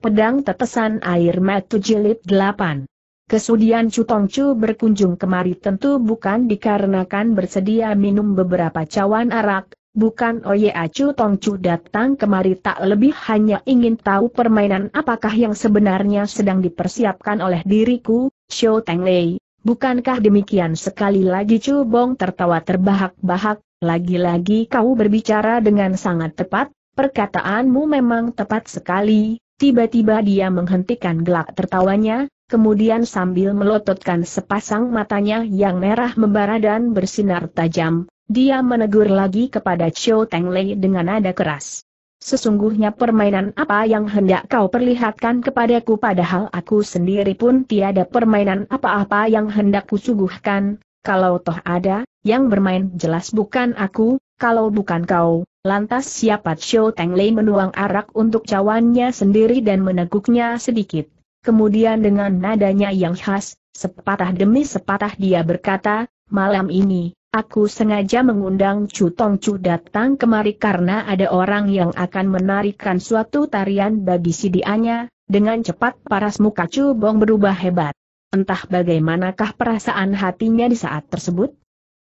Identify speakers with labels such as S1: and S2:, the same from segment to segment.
S1: Pedang Tetesan Air Matu Jilid 8 Kesudian Chu berkunjung kemari tentu bukan dikarenakan bersedia minum beberapa cawan arak, bukan Oye. Tong Chu datang kemari tak lebih hanya ingin tahu permainan apakah yang sebenarnya sedang dipersiapkan oleh diriku, Xiao Tenglei. Bukankah demikian sekali lagi Chu Bong tertawa terbahak-bahak, lagi-lagi kau berbicara dengan sangat tepat, perkataanmu memang tepat sekali, Tiba-tiba dia menghentikan gelak tertawanya, kemudian sambil melototkan sepasang matanya yang merah membara dan bersinar tajam, dia menegur lagi kepada Cho Teng Lei dengan nada keras. Sesungguhnya permainan apa yang hendak kau perlihatkan kepadaku padahal aku sendiri pun tiada permainan apa-apa yang hendak kusuguhkan, kalau toh ada, yang bermain jelas bukan aku, kalau bukan kau, lantas siapa Xiao Lei menuang arak untuk cawannya sendiri dan meneguknya sedikit. Kemudian dengan nadanya yang khas, sepatah demi sepatah dia berkata, malam ini, Aku sengaja mengundang Chu Tong Chu datang kemari karena ada orang yang akan menarikan suatu tarian bagi si dianya, dengan cepat paras muka Chu Bong berubah hebat. Entah bagaimanakah perasaan hatinya di saat tersebut?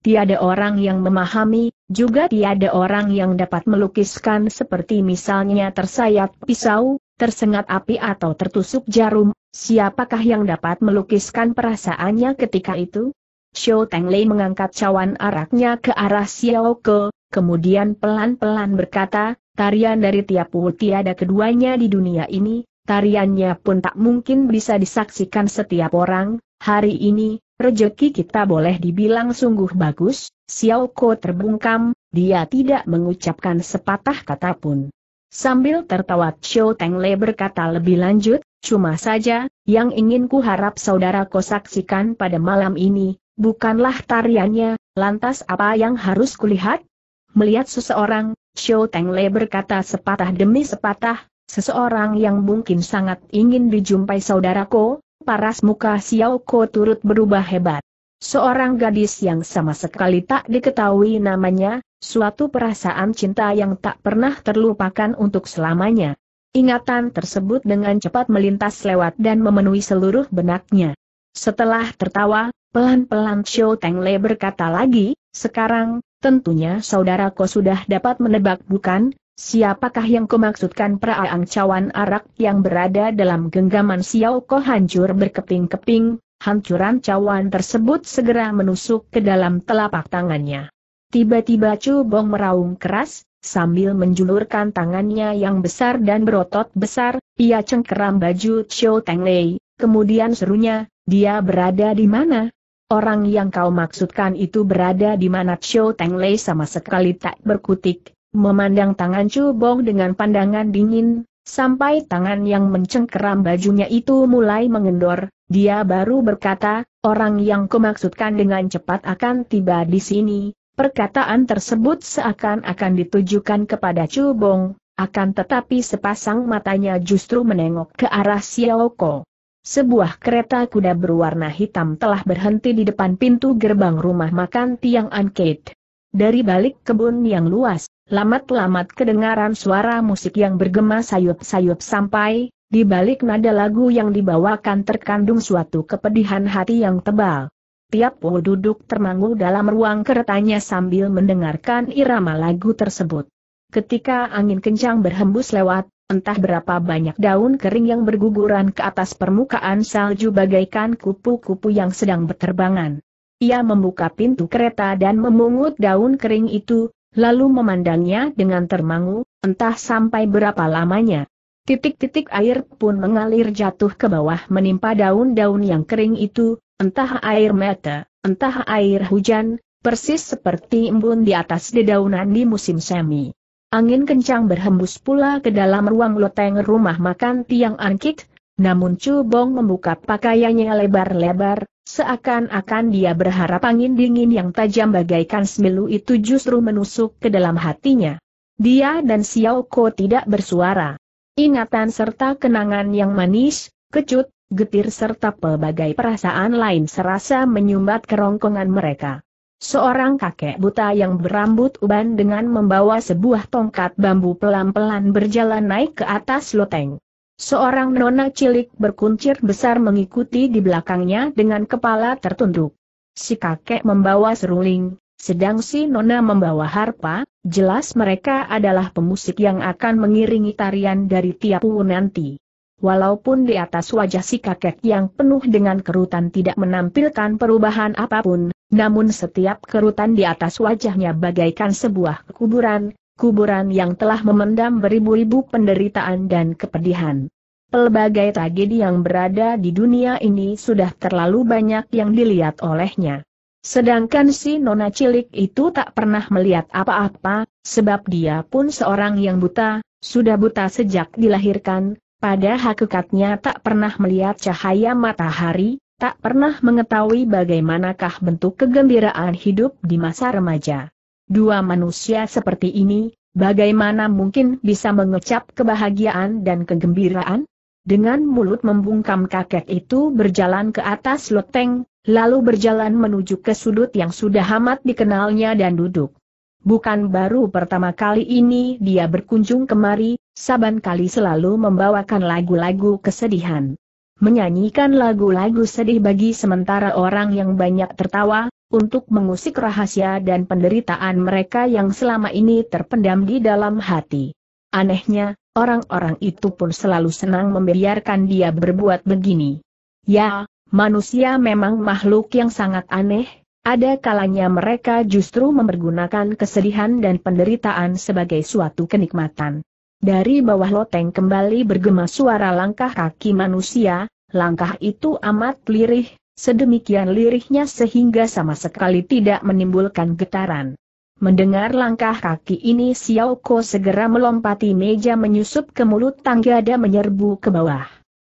S1: Tiada orang yang memahami, juga tiada orang yang dapat melukiskan seperti misalnya tersayat pisau, tersengat api atau tertusuk jarum, siapakah yang dapat melukiskan perasaannya ketika itu? Xiao Lei mengangkat cawan araknya ke arah Xiao Ke, kemudian pelan-pelan berkata, tarian dari tiap Tiapu tiada keduanya di dunia ini, tariannya pun tak mungkin bisa disaksikan setiap orang, hari ini, Rejeki kita boleh dibilang sungguh bagus, Xiao Ko terbungkam, dia tidak mengucapkan sepatah kata pun. Sambil tertawa Xiao Teng Le berkata lebih lanjut, cuma saja, yang ingin ku harap saudara ko saksikan pada malam ini, bukanlah tariannya, lantas apa yang harus kulihat? Melihat seseorang, Xiao Teng Le berkata sepatah demi sepatah, seseorang yang mungkin sangat ingin dijumpai saudara ko, paras muka Xiao Ko turut berubah hebat. Seorang gadis yang sama sekali tak diketahui namanya, suatu perasaan cinta yang tak pernah terlupakan untuk selamanya. Ingatan tersebut dengan cepat melintas lewat dan memenuhi seluruh benaknya. Setelah tertawa, pelan-pelan Xiao Tengle berkata lagi, sekarang, tentunya saudara saudaraku sudah dapat menebak bukan, Siapakah yang kemaksudkan peraang cawan arak yang berada dalam genggaman Xiao Ko hancur berkeping-keping, hancuran cawan tersebut segera menusuk ke dalam telapak tangannya. Tiba-tiba Chu Bong meraung keras, sambil menjulurkan tangannya yang besar dan berotot besar, ia cengkeram baju Xiao Teng Lei, kemudian serunya, dia berada di mana? Orang yang kau maksudkan itu berada di mana Xiao Teng Lei sama sekali tak berkutik, Memandang tangan Chu Bong dengan pandangan dingin, sampai tangan yang mencengkeram bajunya itu mulai mengendor, dia baru berkata, orang yang kumaksudkan dengan cepat akan tiba di sini. Perkataan tersebut seakan-akan ditujukan kepada Chu Bong, akan tetapi sepasang matanya justru menengok ke arah Ko. Sebuah kereta kuda berwarna hitam telah berhenti di depan pintu gerbang rumah makan Tiang Ankit. Dari balik kebun yang luas, Lamat-lamat kedengaran suara musik yang bergema sayup-sayup sampai, di balik nada lagu yang dibawakan terkandung suatu kepedihan hati yang tebal. Tiap Wu duduk termangu dalam ruang keretanya sambil mendengarkan irama lagu tersebut. Ketika angin kencang berhembus lewat, entah berapa banyak daun kering yang berguguran ke atas permukaan salju bagaikan kupu-kupu yang sedang berterbangan. Ia membuka pintu kereta dan memungut daun kering itu, lalu memandangnya dengan termangu, entah sampai berapa lamanya. Titik-titik air pun mengalir jatuh ke bawah menimpa daun-daun yang kering itu, entah air mata, entah air hujan, persis seperti embun di atas dedaunan di musim semi. Angin kencang berhembus pula ke dalam ruang loteng rumah makan tiang angkit, namun Chu Bong membuka pakaiannya lebar-lebar, Seakan-akan dia berharap angin dingin yang tajam bagaikan semilu itu justru menusuk ke dalam hatinya. Dia dan Xiao Ko tidak bersuara. Ingatan serta kenangan yang manis, kecut, getir serta pelbagai perasaan lain serasa menyumbat kerongkongan mereka. Seorang kakek buta yang berambut uban dengan membawa sebuah tongkat bambu pelan-pelan berjalan naik ke atas loteng. Seorang nona cilik berkuncir besar mengikuti di belakangnya dengan kepala tertunduk. Si kakek membawa seruling, sedang si nona membawa harpa, jelas mereka adalah pemusik yang akan mengiringi tarian dari tiap Tiapu nanti. Walaupun di atas wajah si kakek yang penuh dengan kerutan tidak menampilkan perubahan apapun, namun setiap kerutan di atas wajahnya bagaikan sebuah kuburan, kuburan yang telah memendam beribu-ribu penderitaan dan kepedihan. Pelbagai tragedi yang berada di dunia ini sudah terlalu banyak yang dilihat olehnya. Sedangkan si nona cilik itu tak pernah melihat apa-apa, sebab dia pun seorang yang buta, sudah buta sejak dilahirkan, pada hakikatnya tak pernah melihat cahaya matahari, tak pernah mengetahui bagaimanakah bentuk kegembiraan hidup di masa remaja. Dua manusia seperti ini, bagaimana mungkin bisa mengecap kebahagiaan dan kegembiraan? Dengan mulut membungkam kakek itu berjalan ke atas loteng, lalu berjalan menuju ke sudut yang sudah amat dikenalnya dan duduk. Bukan baru pertama kali ini dia berkunjung kemari, saban kali selalu membawakan lagu-lagu kesedihan. Menyanyikan lagu-lagu sedih bagi sementara orang yang banyak tertawa, untuk mengusik rahasia dan penderitaan mereka yang selama ini terpendam di dalam hati. Anehnya, orang-orang itu pun selalu senang membiarkan dia berbuat begini. Ya, manusia memang makhluk yang sangat aneh, ada kalanya mereka justru mempergunakan kesedihan dan penderitaan sebagai suatu kenikmatan. Dari bawah loteng kembali bergema suara langkah kaki manusia, langkah itu amat lirih, Sedemikian lirihnya sehingga sama sekali tidak menimbulkan getaran. Mendengar langkah kaki ini Xiao Ko segera melompati meja menyusup ke mulut tangga dan menyerbu ke bawah.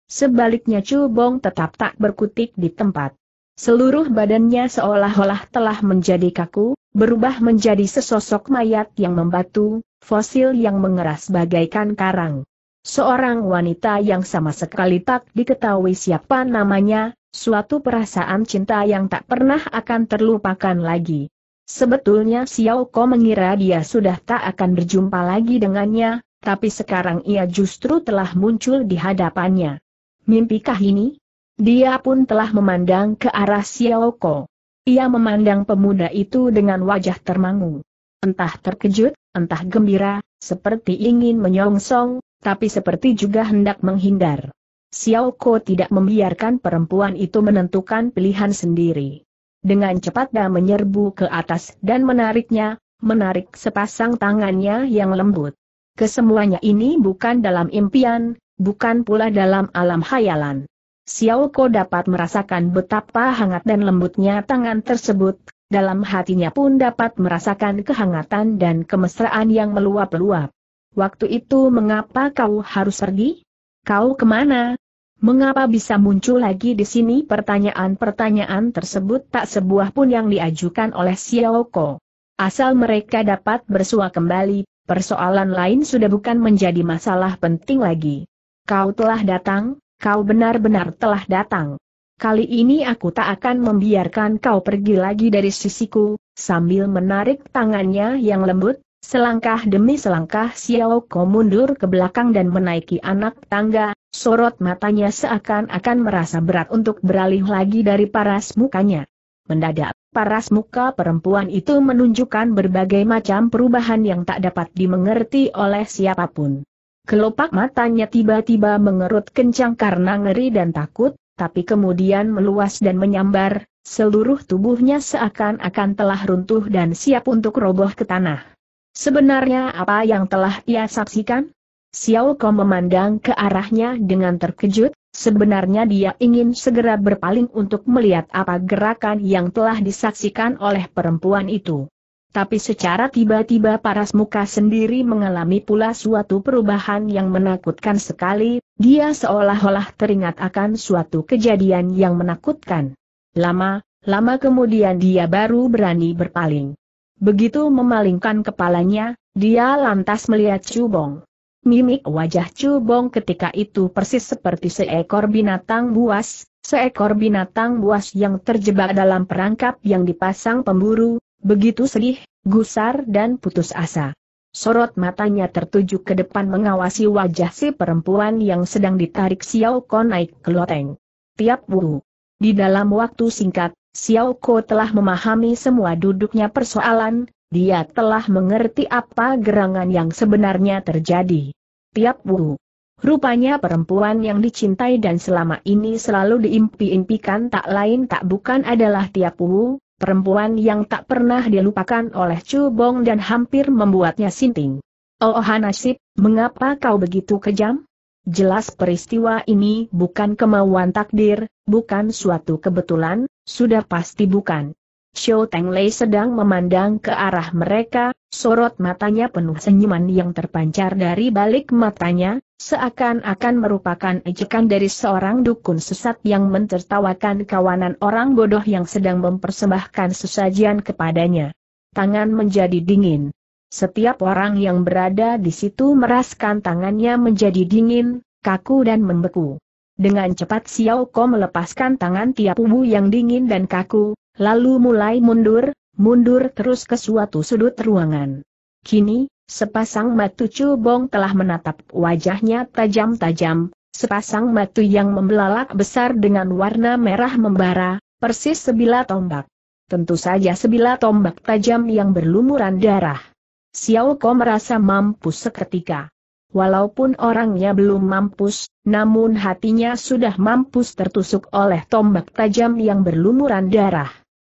S1: Sebaliknya Chu Bong tetap tak berkutik di tempat. Seluruh badannya seolah-olah telah menjadi kaku, berubah menjadi sesosok mayat yang membatu, fosil yang mengeras bagaikan karang. Seorang wanita yang sama sekali tak diketahui siapa namanya, suatu perasaan cinta yang tak pernah akan terlupakan lagi. Sebetulnya Xiao Ko mengira dia sudah tak akan berjumpa lagi dengannya, tapi sekarang ia justru telah muncul di hadapannya. Mimpikah ini? Dia pun telah memandang ke arah Xiao Ko. Ia memandang pemuda itu dengan wajah termangu. Entah terkejut, entah gembira, seperti ingin menyongsong, tapi seperti juga hendak menghindar. Xiao Ko tidak membiarkan perempuan itu menentukan pilihan sendiri. Dengan cepat dia menyerbu ke atas dan menariknya, menarik sepasang tangannya yang lembut. Kesemuanya ini bukan dalam impian, bukan pula dalam alam hayalan. Xiao Ko dapat merasakan betapa hangat dan lembutnya tangan tersebut, dalam hatinya pun dapat merasakan kehangatan dan kemesraan yang meluap-luap. Waktu itu mengapa kau harus pergi? Kau kemana? Mengapa bisa muncul lagi di sini pertanyaan-pertanyaan tersebut tak sebuah pun yang diajukan oleh Ko. Asal mereka dapat bersua kembali, persoalan lain sudah bukan menjadi masalah penting lagi. Kau telah datang, kau benar-benar telah datang. Kali ini aku tak akan membiarkan kau pergi lagi dari sisiku, sambil menarik tangannya yang lembut, Selangkah demi selangkah Xiao Ko mundur ke belakang dan menaiki anak tangga, sorot matanya seakan-akan merasa berat untuk beralih lagi dari paras mukanya. Mendadak, paras muka perempuan itu menunjukkan berbagai macam perubahan yang tak dapat dimengerti oleh siapapun. Kelopak matanya tiba-tiba mengerut kencang karena ngeri dan takut, tapi kemudian meluas dan menyambar, seluruh tubuhnya seakan-akan telah runtuh dan siap untuk roboh ke tanah. Sebenarnya apa yang telah ia saksikan? Xiao Ko memandang ke arahnya dengan terkejut, sebenarnya dia ingin segera berpaling untuk melihat apa gerakan yang telah disaksikan oleh perempuan itu. Tapi secara tiba-tiba paras muka sendiri mengalami pula suatu perubahan yang menakutkan sekali, dia seolah-olah teringat akan suatu kejadian yang menakutkan. Lama, lama kemudian dia baru berani berpaling. Begitu memalingkan kepalanya, dia lantas melihat Cubong. Mimik wajah Cubong ketika itu persis seperti seekor binatang buas, seekor binatang buas yang terjebak dalam perangkap yang dipasang pemburu, begitu sedih, gusar dan putus asa. Sorot matanya tertuju ke depan mengawasi wajah si perempuan yang sedang ditarik Xiao Kon naik ke loteng. Tiap buru. Di dalam waktu singkat, Xiao Ko telah memahami semua duduknya persoalan, dia telah mengerti apa gerangan yang sebenarnya terjadi. Tiap Wu. Rupanya perempuan yang dicintai dan selama ini selalu diimpi-impikan tak lain tak bukan adalah Tiap Wu, perempuan yang tak pernah dilupakan oleh Chu Bong dan hampir membuatnya sinting. Oh nasib, mengapa kau begitu kejam? Jelas peristiwa ini bukan kemauan takdir, bukan suatu kebetulan, sudah pasti bukan. Xiao Teng Lei sedang memandang ke arah mereka, sorot matanya penuh senyuman yang terpancar dari balik matanya, seakan-akan merupakan ejekan dari seorang dukun sesat yang mentertawakan kawanan orang bodoh yang sedang mempersembahkan sesajian kepadanya. Tangan menjadi dingin. Setiap orang yang berada di situ meraskan tangannya menjadi dingin, kaku dan membeku. Dengan cepat Xiao Ko melepaskan tangan tiap Wu yang dingin dan kaku, lalu mulai mundur, mundur terus ke suatu sudut ruangan. Kini, sepasang matu bong telah menatap wajahnya tajam-tajam, sepasang matu yang membelalak besar dengan warna merah membara, persis sebilah tombak. Tentu saja sebilah tombak tajam yang berlumuran darah. Xiao Ko merasa mampu seketika. Walaupun orangnya belum mampus, namun hatinya sudah mampus tertusuk oleh tombak tajam yang berlumuran darah.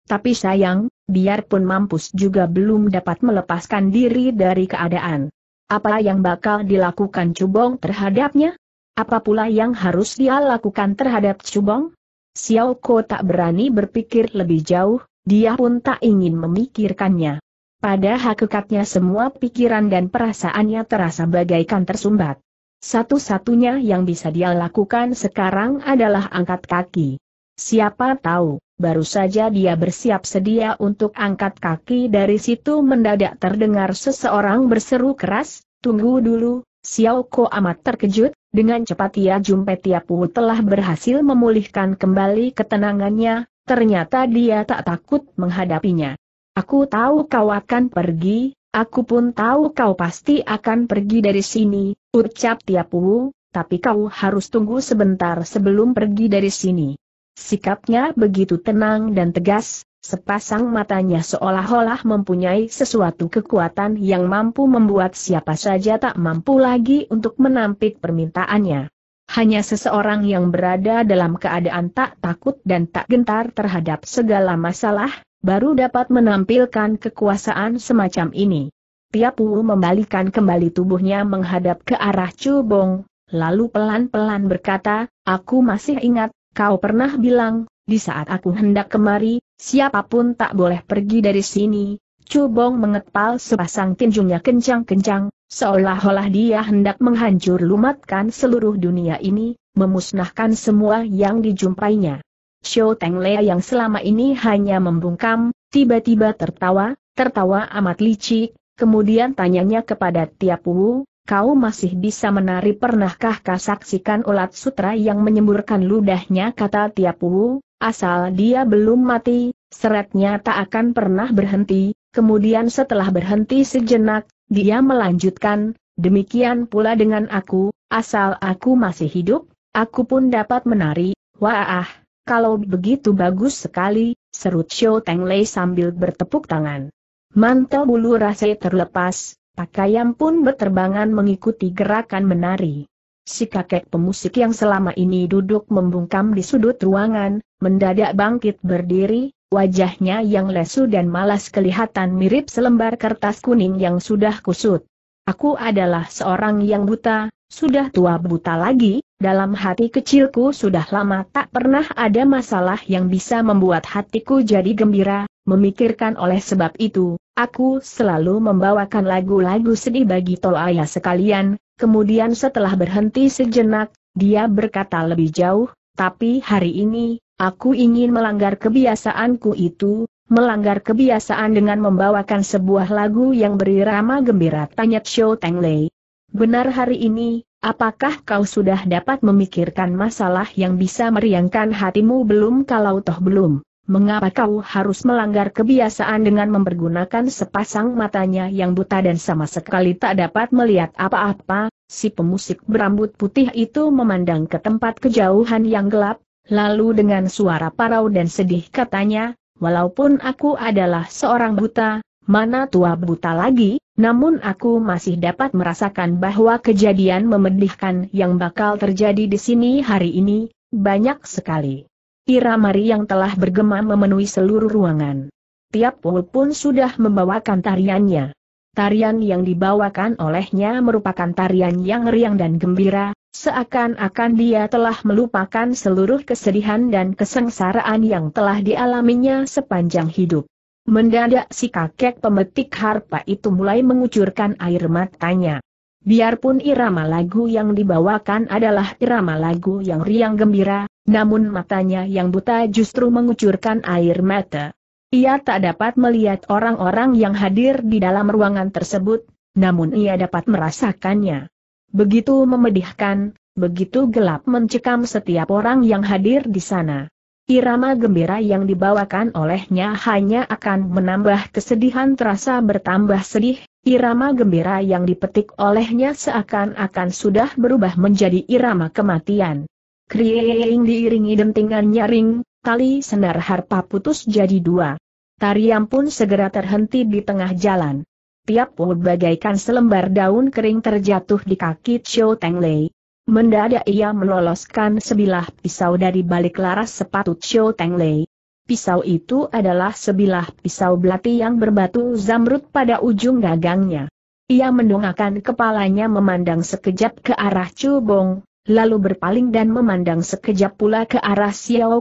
S1: Tapi sayang, biarpun mampus juga belum dapat melepaskan diri dari keadaan. Apa yang bakal dilakukan Cubong terhadapnya? Apa pula yang harus dia lakukan terhadap Cubong? Xiao Ko tak berani berpikir lebih jauh, dia pun tak ingin memikirkannya. Pada hakikatnya semua pikiran dan perasaannya terasa bagaikan tersumbat. Satu-satunya yang bisa dia lakukan sekarang adalah angkat kaki. Siapa tahu, baru saja dia bersiap sedia untuk angkat kaki dari situ mendadak terdengar seseorang berseru keras, tunggu dulu, Xiao Ko amat terkejut, dengan cepat ia jumpai wu telah berhasil memulihkan kembali ketenangannya, ternyata dia tak takut menghadapinya. Aku tahu kau akan pergi, aku pun tahu kau pasti akan pergi dari sini, ucap Tiap Tiapu, tapi kau harus tunggu sebentar sebelum pergi dari sini. Sikapnya begitu tenang dan tegas, sepasang matanya seolah-olah mempunyai sesuatu kekuatan yang mampu membuat siapa saja tak mampu lagi untuk menampik permintaannya. Hanya seseorang yang berada dalam keadaan tak takut dan tak gentar terhadap segala masalah, baru dapat menampilkan kekuasaan semacam ini. Tiap Wu membalikan kembali tubuhnya menghadap ke arah Cubong, lalu pelan-pelan berkata, Aku masih ingat, kau pernah bilang, di saat aku hendak kemari, siapapun tak boleh pergi dari sini. Cubong mengepal sepasang tinjunya kencang-kencang, seolah-olah dia hendak menghancur lumatkan seluruh dunia ini, memusnahkan semua yang dijumpainya. Xiao Teng Lea yang selama ini hanya membungkam, tiba-tiba tertawa, tertawa amat licik, kemudian tanyanya kepada Tiapu, kau masih bisa menari pernahkah kau saksikan ulat sutra yang menyemburkan ludahnya kata Tiapu, asal dia belum mati, seretnya tak akan pernah berhenti, kemudian setelah berhenti sejenak, dia melanjutkan, demikian pula dengan aku, asal aku masih hidup, aku pun dapat menari, wah kalau begitu bagus sekali, serut Xiao Teng Lei sambil bertepuk tangan. Mantel bulu rasai terlepas, pakaian pun berterbangan mengikuti gerakan menari. Si kakek pemusik yang selama ini duduk membungkam di sudut ruangan, mendadak bangkit berdiri, wajahnya yang lesu dan malas kelihatan mirip selembar kertas kuning yang sudah kusut. Aku adalah seorang yang buta, sudah tua buta lagi, dalam hati kecilku sudah lama tak pernah ada masalah yang bisa membuat hatiku jadi gembira, memikirkan oleh sebab itu, aku selalu membawakan lagu-lagu sedih bagi tol ayah sekalian, kemudian setelah berhenti sejenak, dia berkata lebih jauh, tapi hari ini, aku ingin melanggar kebiasaanku itu, melanggar kebiasaan dengan membawakan sebuah lagu yang berirama gembira tanya Xiao Teng Lei. Benar hari ini, Apakah kau sudah dapat memikirkan masalah yang bisa meriangkan hatimu belum kalau toh belum? Mengapa kau harus melanggar kebiasaan dengan mempergunakan sepasang matanya yang buta dan sama sekali tak dapat melihat apa-apa? Si pemusik berambut putih itu memandang ke tempat kejauhan yang gelap, lalu dengan suara parau dan sedih katanya, walaupun aku adalah seorang buta, mana tua buta lagi, namun aku masih dapat merasakan bahwa kejadian memedihkan yang bakal terjadi di sini hari ini, banyak sekali. Iramari yang telah bergema memenuhi seluruh ruangan. Tiap pul pun sudah membawakan tariannya. Tarian yang dibawakan olehnya merupakan tarian yang riang dan gembira, seakan-akan dia telah melupakan seluruh kesedihan dan kesengsaraan yang telah dialaminya sepanjang hidup. Mendadak si kakek pemetik harpa itu mulai mengucurkan air matanya. Biarpun irama lagu yang dibawakan adalah irama lagu yang riang gembira, namun matanya yang buta justru mengucurkan air mata. Ia tak dapat melihat orang-orang yang hadir di dalam ruangan tersebut, namun ia dapat merasakannya. Begitu memedihkan, begitu gelap mencekam setiap orang yang hadir di sana. Irama gembira yang dibawakan olehnya hanya akan menambah kesedihan terasa bertambah sedih, irama gembira yang dipetik olehnya seakan-akan sudah berubah menjadi irama kematian. Kriing diiringi dentingan nyaring, tali senar harpa putus jadi dua. Tarian pun segera terhenti di tengah jalan. Tiap bagaikan selembar daun kering terjatuh di kaki Chiu Teng Lei. Mendadak ia meloloskan sebilah pisau dari balik laras sepatu Xiao Teng Lei. Pisau itu adalah sebilah pisau belati yang berbatu zamrud pada ujung gagangnya. Ia mendongakkan kepalanya memandang sekejap ke arah Cubong, lalu berpaling dan memandang sekejap pula ke arah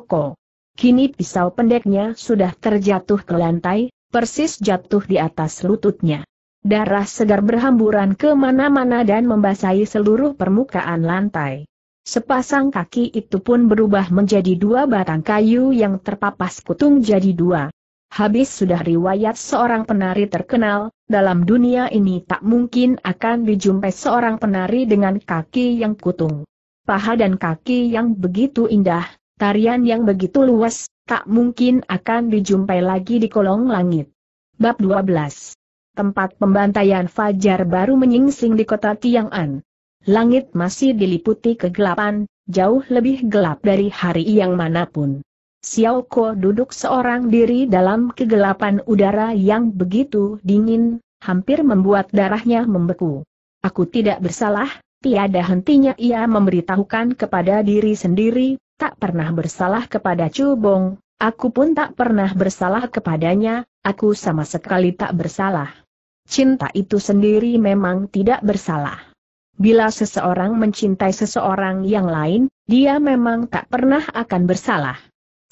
S1: Ko. Kini pisau pendeknya sudah terjatuh ke lantai, persis jatuh di atas lututnya. Darah segar berhamburan kemana mana-mana dan membasahi seluruh permukaan lantai. Sepasang kaki itu pun berubah menjadi dua batang kayu yang terpapas kutung jadi dua. Habis sudah riwayat seorang penari terkenal, dalam dunia ini tak mungkin akan dijumpai seorang penari dengan kaki yang kutung. Paha dan kaki yang begitu indah, tarian yang begitu luas, tak mungkin akan dijumpai lagi di kolong langit. Bab 12 tempat pembantaian Fajar baru menyingsing di kota Tiang'an. Langit masih diliputi kegelapan, jauh lebih gelap dari hari yang manapun. Xiao Ko duduk seorang diri dalam kegelapan udara yang begitu dingin, hampir membuat darahnya membeku. Aku tidak bersalah, tiada hentinya ia memberitahukan kepada diri sendiri, tak pernah bersalah kepada Chu Bong, aku pun tak pernah bersalah kepadanya, aku sama sekali tak bersalah. Cinta itu sendiri memang tidak bersalah. Bila seseorang mencintai seseorang yang lain, dia memang tak pernah akan bersalah.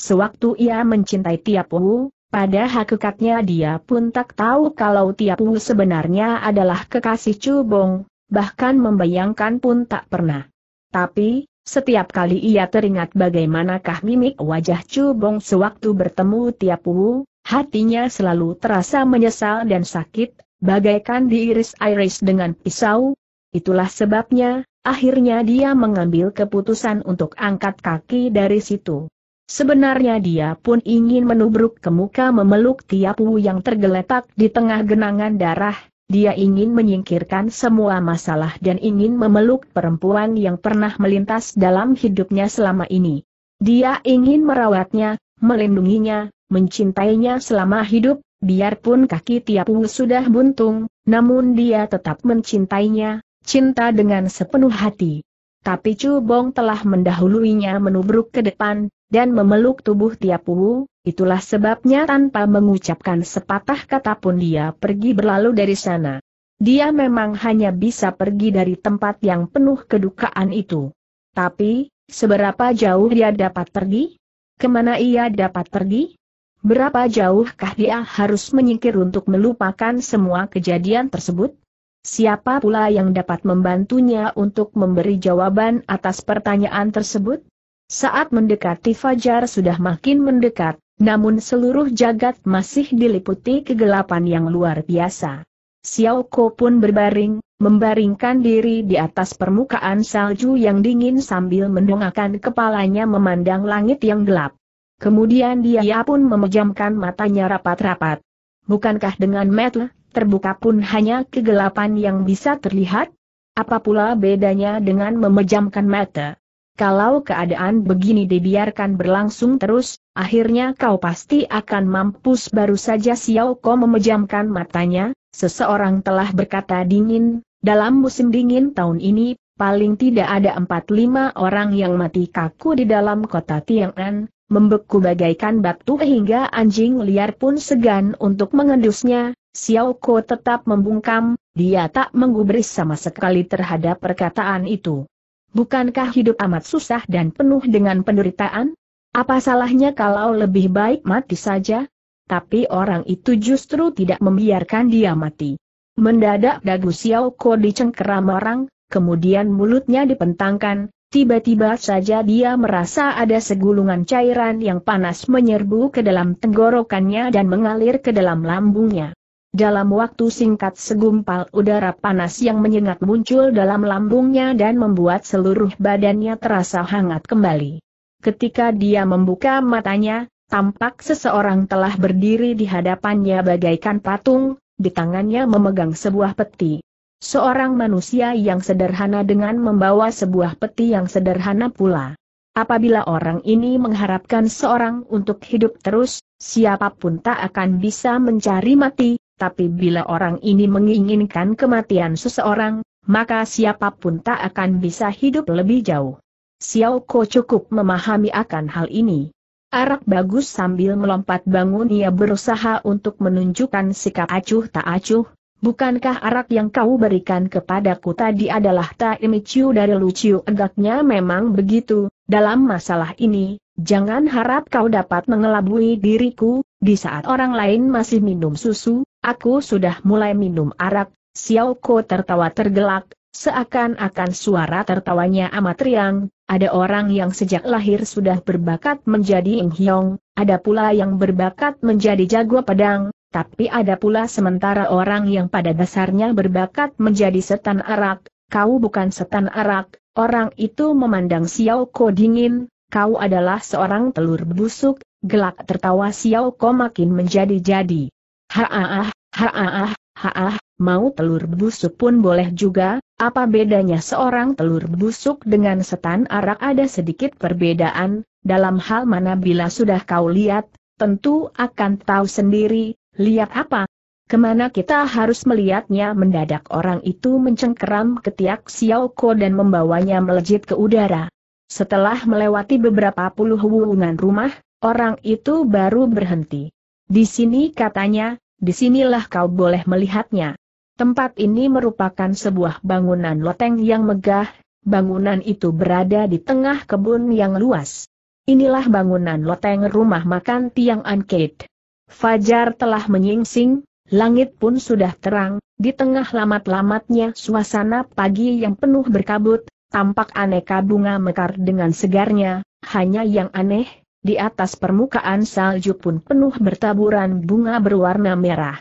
S1: Sewaktu ia mencintai Tiapu, pada hakikatnya dia pun tak tahu kalau Tiapu sebenarnya adalah kekasih Cubong, bahkan membayangkan pun tak pernah. Tapi, setiap kali ia teringat bagaimanakah mimik wajah Cubong sewaktu bertemu Tiapu, hatinya selalu terasa menyesal dan sakit, bagaikan diiris-iris dengan pisau. Itulah sebabnya, akhirnya dia mengambil keputusan untuk angkat kaki dari situ. Sebenarnya dia pun ingin menubruk ke muka memeluk tiap wu yang tergeletak di tengah genangan darah, dia ingin menyingkirkan semua masalah dan ingin memeluk perempuan yang pernah melintas dalam hidupnya selama ini. Dia ingin merawatnya, melindunginya, mencintainya selama hidup, biarpun kaki Tiap Wu sudah buntung, namun dia tetap mencintainya, cinta dengan sepenuh hati. Tapi Chu Bong telah mendahuluinya menubruk ke depan, dan memeluk tubuh Tiap Wu, itulah sebabnya tanpa mengucapkan sepatah kata pun dia pergi berlalu dari sana. Dia memang hanya bisa pergi dari tempat yang penuh kedukaan itu. Tapi, seberapa jauh dia dapat pergi? Kemana ia dapat pergi? Berapa jauhkah dia harus menyingkir untuk melupakan semua kejadian tersebut? Siapa pula yang dapat membantunya untuk memberi jawaban atas pertanyaan tersebut? Saat mendekati fajar sudah makin mendekat, namun seluruh jagat masih diliputi kegelapan yang luar biasa. Xiao Ko pun berbaring, membaringkan diri di atas permukaan salju yang dingin sambil mendongakkan kepalanya memandang langit yang gelap. Kemudian dia pun memejamkan matanya rapat-rapat. Bukankah dengan metel, terbuka pun hanya kegelapan yang bisa terlihat? Apa pula bedanya dengan memejamkan mata? Kalau keadaan begini dibiarkan berlangsung terus, akhirnya kau pasti akan mampus baru saja Xiao Ko memejamkan matanya, seseorang telah berkata dingin, dalam musim dingin tahun ini, paling tidak ada 4 lima orang yang mati kaku di dalam kota Tiang'an, membeku bagaikan batu hingga anjing liar pun segan untuk mengendusnya, Xiao Ko tetap membungkam, dia tak menggubris sama sekali terhadap perkataan itu. Bukankah hidup amat susah dan penuh dengan penderitaan? Apa salahnya kalau lebih baik mati saja? Tapi orang itu justru tidak membiarkan dia mati. Mendadak dagu Xiao Ko dicengkeram orang, kemudian mulutnya dipentangkan, Tiba-tiba saja dia merasa ada segulungan cairan yang panas menyerbu ke dalam tenggorokannya dan mengalir ke dalam lambungnya. Dalam waktu singkat segumpal udara panas yang menyengat muncul dalam lambungnya dan membuat seluruh badannya terasa hangat kembali. Ketika dia membuka matanya, tampak seseorang telah berdiri di hadapannya bagaikan patung, di tangannya memegang sebuah peti. Seorang manusia yang sederhana dengan membawa sebuah peti yang sederhana pula. Apabila orang ini mengharapkan seorang untuk hidup terus, siapapun tak akan bisa mencari mati, tapi bila orang ini menginginkan kematian seseorang, maka siapapun tak akan bisa hidup lebih jauh. Xiao Ko cukup memahami akan hal ini. Arak bagus sambil melompat bangun ia berusaha untuk menunjukkan sikap acuh tak acuh, Bukankah arak yang kau berikan kepadaku tadi adalah taimiciu dari Luciu? Agaknya memang begitu, dalam masalah ini, jangan harap kau dapat mengelabui diriku, di saat orang lain masih minum susu, aku sudah mulai minum arak, Xiao Ko tertawa tergelak, seakan-akan suara tertawanya amat riang, ada orang yang sejak lahir sudah berbakat menjadi inghyong, ada pula yang berbakat menjadi jago pedang, tapi ada pula sementara orang yang pada dasarnya berbakat menjadi setan arak, kau bukan setan arak, orang itu memandang Xiao Ko dingin, kau adalah seorang telur busuk, gelak tertawa Xiao Ko makin menjadi-jadi. Haah, haah, haah. mau telur busuk pun boleh juga, apa bedanya seorang telur busuk dengan setan arak ada sedikit perbedaan, dalam hal mana bila sudah kau lihat, tentu akan tahu sendiri, Lihat apa? Kemana kita harus melihatnya mendadak orang itu mencengkeram ketiak Xiao Ko dan membawanya melejit ke udara. Setelah melewati beberapa puluh wulungan rumah, orang itu baru berhenti. Di sini katanya, disinilah kau boleh melihatnya. Tempat ini merupakan sebuah bangunan loteng yang megah, bangunan itu berada di tengah kebun yang luas. Inilah bangunan loteng rumah makan Tiang Ankate. Fajar telah menyingsing, langit pun sudah terang, di tengah lamat-lamatnya suasana pagi yang penuh berkabut, tampak aneka bunga mekar dengan segarnya, hanya yang aneh, di atas permukaan salju pun penuh bertaburan bunga berwarna merah.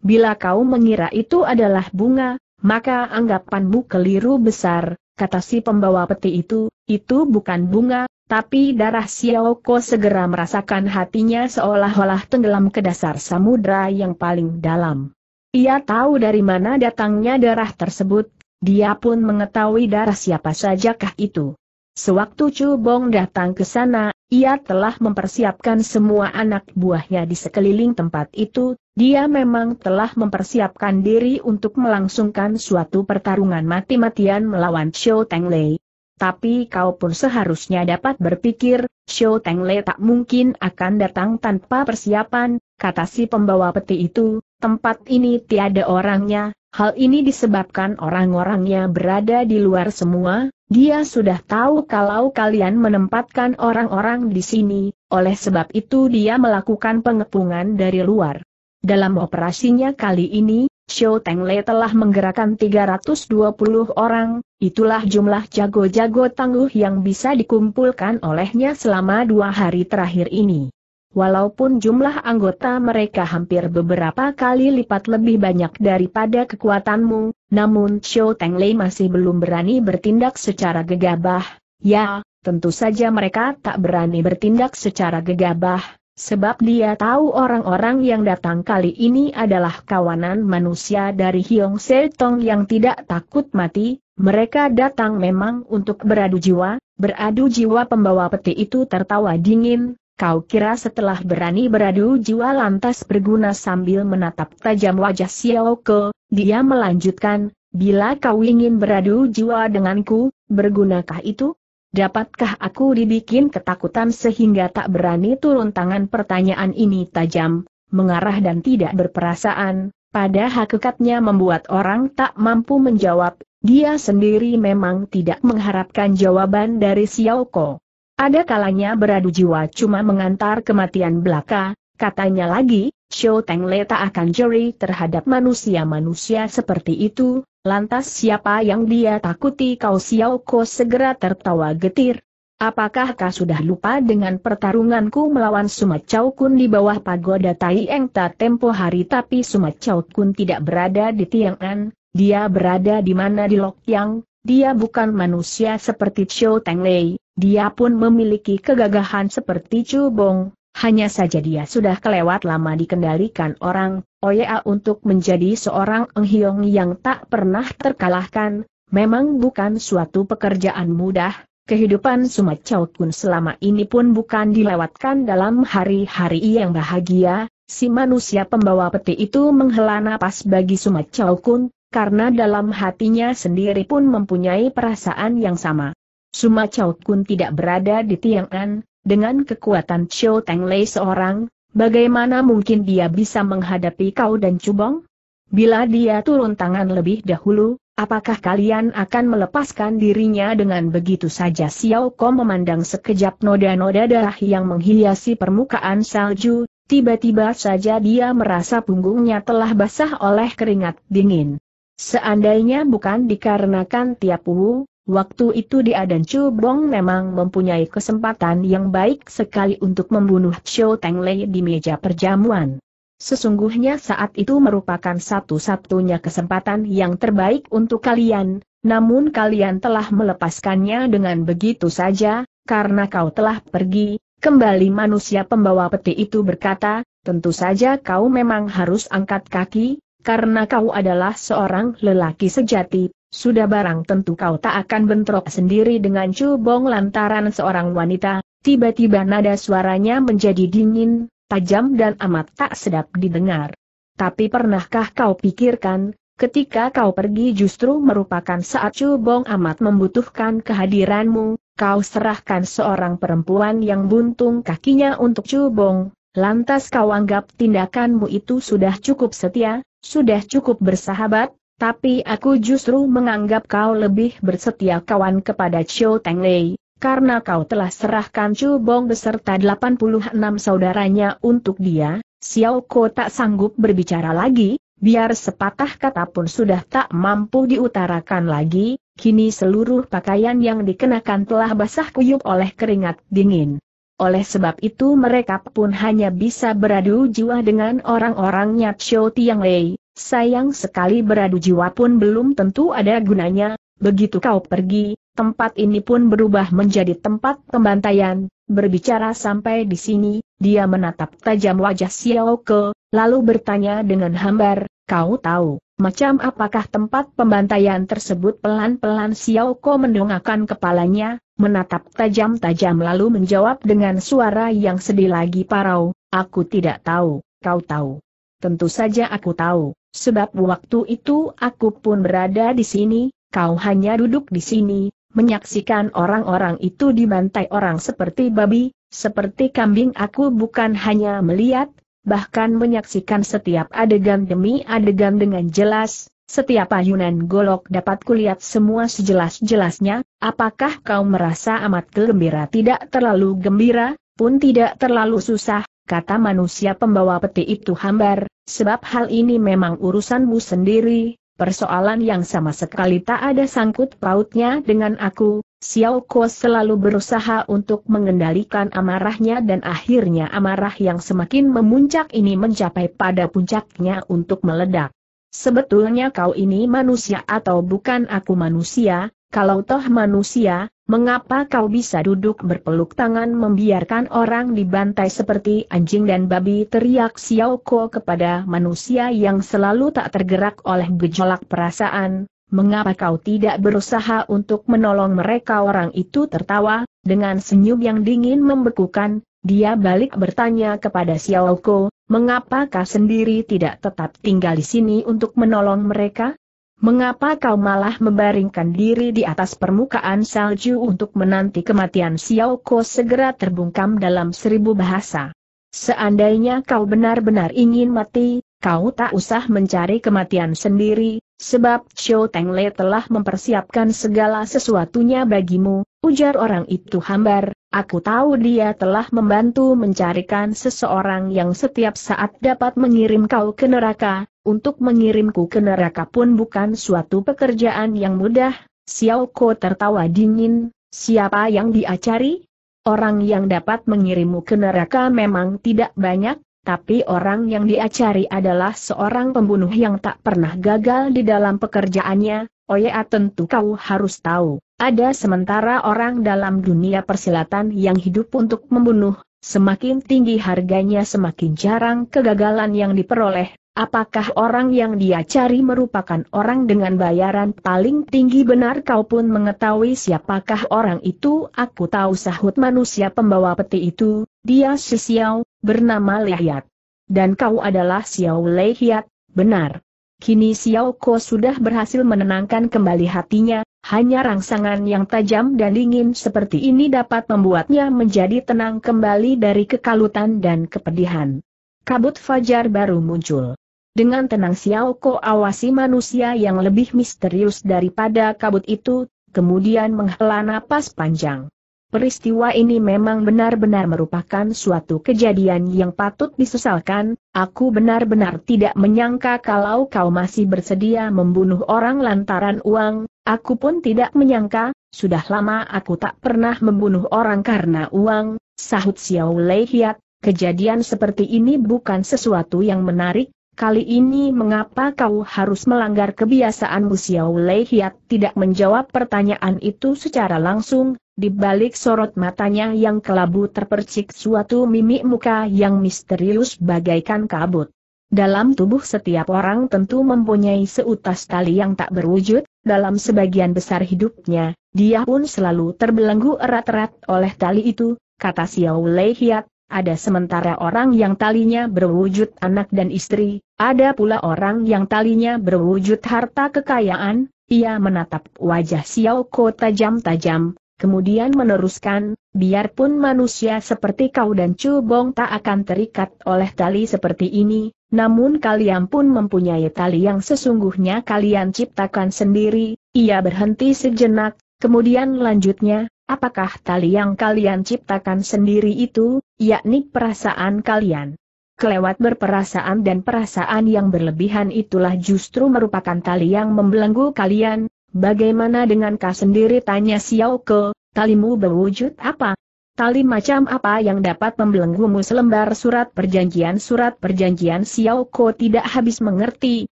S1: Bila kau mengira itu adalah bunga, maka anggapanmu keliru besar, kata si pembawa peti itu, itu bukan bunga, tapi darah Xiaoko segera merasakan hatinya seolah-olah tenggelam ke dasar samudra yang paling dalam. Ia tahu dari mana datangnya darah tersebut, dia pun mengetahui darah siapa sajakah itu. Sewaktu Chu Bong datang ke sana, ia telah mempersiapkan semua anak buahnya di sekeliling tempat itu, dia memang telah mempersiapkan diri untuk melangsungkan suatu pertarungan mati-matian melawan Xiao Teng Lei, tapi kau pun seharusnya dapat berpikir, Xiao Tengle tak mungkin akan datang tanpa persiapan, kata si pembawa peti itu, tempat ini tiada orangnya, hal ini disebabkan orang-orangnya berada di luar semua, dia sudah tahu kalau kalian menempatkan orang-orang di sini, oleh sebab itu dia melakukan pengepungan dari luar. Dalam operasinya kali ini, Xiao Tengle telah menggerakkan 320 orang, itulah jumlah jago-jago tangguh yang bisa dikumpulkan olehnya selama dua hari terakhir ini. Walaupun jumlah anggota mereka hampir beberapa kali lipat lebih banyak daripada kekuatanmu, namun Xiao Tenglei masih belum berani bertindak secara gegabah. Ya, tentu saja mereka tak berani bertindak secara gegabah, Sebab dia tahu orang-orang yang datang kali ini adalah kawanan manusia dari Hyong Tong yang tidak takut mati, mereka datang memang untuk beradu jiwa, beradu jiwa pembawa peti itu tertawa dingin, kau kira setelah berani beradu jiwa lantas berguna sambil menatap tajam wajah Xiao Ke, dia melanjutkan, bila kau ingin beradu jiwa denganku, bergunakah itu? Dapatkah aku dibikin ketakutan sehingga tak berani turun tangan pertanyaan ini tajam, mengarah dan tidak berperasaan, pada hakikatnya membuat orang tak mampu menjawab, dia sendiri memang tidak mengharapkan jawaban dari Ko. Ada kalanya beradu jiwa cuma mengantar kematian belaka, Katanya lagi, Xiao Teng Le tak akan jeri terhadap manusia-manusia seperti itu, lantas siapa yang dia takuti kau Xiao Ko segera tertawa getir. Apakah kau sudah lupa dengan pertarunganku melawan Sumacau Kun di bawah pagoda Tai Eng Ta tempo hari tapi Sumacau Kun tidak berada di Tiang Tiang'an, dia berada di mana di Lok Yang. dia bukan manusia seperti Xiao Teng Lei, dia pun memiliki kegagahan seperti Chu Bong, hanya saja dia sudah kelewat lama dikendalikan orang, Oya untuk menjadi seorang enghiong yang tak pernah terkalahkan, memang bukan suatu pekerjaan mudah, kehidupan Chow Kun selama ini pun bukan dilewatkan dalam hari-hari yang bahagia, si manusia pembawa peti itu menghela napas bagi Chow Kun, karena dalam hatinya sendiri pun mempunyai perasaan yang sama. Chow Kun tidak berada di Tiang'an, dengan kekuatan Chiu Teng Lei seorang, bagaimana mungkin dia bisa menghadapi kau dan Cubong? Bila dia turun tangan lebih dahulu, apakah kalian akan melepaskan dirinya dengan begitu saja Xiao Ko memandang sekejap noda-noda darah yang menghiasi permukaan salju, tiba-tiba saja dia merasa punggungnya telah basah oleh keringat dingin. Seandainya bukan dikarenakan tiap Tiapu, Waktu itu dia dan Chu Bong memang mempunyai kesempatan yang baik sekali untuk membunuh Teng Lei di meja perjamuan. Sesungguhnya saat itu merupakan satu-satunya kesempatan yang terbaik untuk kalian, namun kalian telah melepaskannya dengan begitu saja, karena kau telah pergi, kembali manusia pembawa peti itu berkata, tentu saja kau memang harus angkat kaki, karena kau adalah seorang lelaki sejati, sudah barang tentu kau tak akan bentrok sendiri dengan Chu Bong lantaran seorang wanita, tiba-tiba nada suaranya menjadi dingin, tajam dan amat tak sedap didengar. Tapi pernahkah kau pikirkan, ketika kau pergi justru merupakan saat Chu Bong amat membutuhkan kehadiranmu, kau serahkan seorang perempuan yang buntung kakinya untuk Chu Bong. lantas kau anggap tindakanmu itu sudah cukup setia, sudah cukup bersahabat, tapi aku justru menganggap kau lebih bersetia kawan kepada Chiu Teng Lei, karena kau telah serahkan Chu Bong beserta 86 saudaranya untuk dia, Xiao Ko tak sanggup berbicara lagi, biar sepatah kata pun sudah tak mampu diutarakan lagi, kini seluruh pakaian yang dikenakan telah basah kuyup oleh keringat dingin. Oleh sebab itu mereka pun hanya bisa beradu jiwa dengan orang-orangnya Chiu Tiang Lei, Sayang sekali beradu jiwa pun belum tentu ada gunanya, begitu kau pergi, tempat ini pun berubah menjadi tempat pembantaian. Berbicara sampai di sini, dia menatap tajam wajah Xiao Ke, lalu bertanya dengan hambar, kau tahu, macam apakah tempat pembantaian tersebut pelan-pelan Xiao Ke mendongakkan kepalanya, menatap tajam-tajam lalu menjawab dengan suara yang sedih lagi parau, aku tidak tahu, kau tahu. Tentu saja aku tahu. Sebab waktu itu aku pun berada di sini, kau hanya duduk di sini, menyaksikan orang-orang itu dibantai orang seperti babi, seperti kambing aku bukan hanya melihat, bahkan menyaksikan setiap adegan demi adegan dengan jelas, setiap ayunan golok dapat kulihat semua sejelas-jelasnya, apakah kau merasa amat gembira tidak terlalu gembira, pun tidak terlalu susah, kata manusia pembawa peti itu hambar, Sebab hal ini memang urusanmu sendiri, persoalan yang sama sekali tak ada sangkut pautnya dengan aku, Xiao Kuo selalu berusaha untuk mengendalikan amarahnya dan akhirnya amarah yang semakin memuncak ini mencapai pada puncaknya untuk meledak. Sebetulnya kau ini manusia atau bukan aku manusia, kalau toh manusia, mengapa kau bisa duduk berpeluk tangan membiarkan orang dibantai seperti anjing dan babi teriak Xiao Ko kepada manusia yang selalu tak tergerak oleh gejolak perasaan, mengapa kau tidak berusaha untuk menolong mereka orang itu tertawa, dengan senyum yang dingin membekukan, dia balik bertanya kepada Xiao Ko, mengapakah sendiri tidak tetap tinggal di sini untuk menolong mereka? Mengapa kau malah membaringkan diri di atas permukaan salju untuk menanti kematian Xiao Ko segera terbungkam dalam seribu bahasa? Seandainya kau benar-benar ingin mati, kau tak usah mencari kematian sendiri, sebab Xiao Teng Lei telah mempersiapkan segala sesuatunya bagimu, ujar orang itu hambar, aku tahu dia telah membantu mencarikan seseorang yang setiap saat dapat mengirim kau ke neraka, untuk mengirimku ke neraka pun bukan suatu pekerjaan yang mudah, Xiao Ko tertawa dingin, siapa yang diacari? Orang yang dapat mengirimmu ke neraka memang tidak banyak, tapi orang yang diacari adalah seorang pembunuh yang tak pernah gagal di dalam pekerjaannya, oh ya, tentu kau harus tahu, ada sementara orang dalam dunia persilatan yang hidup untuk membunuh, semakin tinggi harganya semakin jarang kegagalan yang diperoleh, Apakah orang yang dia cari merupakan orang dengan bayaran paling tinggi benar kau pun mengetahui siapakah orang itu? Aku tahu sahut manusia pembawa peti itu, dia si Xiao, bernama Lehiat. Dan kau adalah Xiao Lehiat, benar. Kini Xiao Ko sudah berhasil menenangkan kembali hatinya, hanya rangsangan yang tajam dan dingin seperti ini dapat membuatnya menjadi tenang kembali dari kekalutan dan kepedihan kabut fajar baru muncul. Dengan tenang Xiao Ko awasi manusia yang lebih misterius daripada kabut itu, kemudian menghela napas panjang. Peristiwa ini memang benar-benar merupakan suatu kejadian yang patut disesalkan, aku benar-benar tidak menyangka kalau kau masih bersedia membunuh orang lantaran uang, aku pun tidak menyangka, sudah lama aku tak pernah membunuh orang karena uang, sahut Xiao Lei Hiat, kejadian seperti ini bukan sesuatu yang menarik, Kali ini mengapa kau harus melanggar kebiasaanmu Xiao Lei Hiat tidak menjawab pertanyaan itu secara langsung, di balik sorot matanya yang kelabu terpercik suatu mimik muka yang misterius bagaikan kabut. Dalam tubuh setiap orang tentu mempunyai seutas tali yang tak berwujud, dalam sebagian besar hidupnya, dia pun selalu terbelenggu erat-erat oleh tali itu, kata Xiao Lei Hiat, ada sementara orang yang talinya berwujud anak dan istri, ada pula orang yang talinya berwujud harta kekayaan, ia menatap wajah Xiao Ko tajam-tajam, kemudian meneruskan, biarpun manusia seperti kau dan Chu Bong tak akan terikat oleh tali seperti ini, namun kalian pun mempunyai tali yang sesungguhnya kalian ciptakan sendiri, ia berhenti sejenak, kemudian lanjutnya, apakah tali yang kalian ciptakan sendiri itu, yakni perasaan kalian. Kelewat berperasaan dan perasaan yang berlebihan itulah justru merupakan tali yang membelenggu kalian, bagaimana dengan kau sendiri tanya Xiao Ke, talimu berwujud apa? Tali macam apa yang dapat membelenggumu selembar surat perjanjian surat perjanjian Xiao Ke tidak habis mengerti,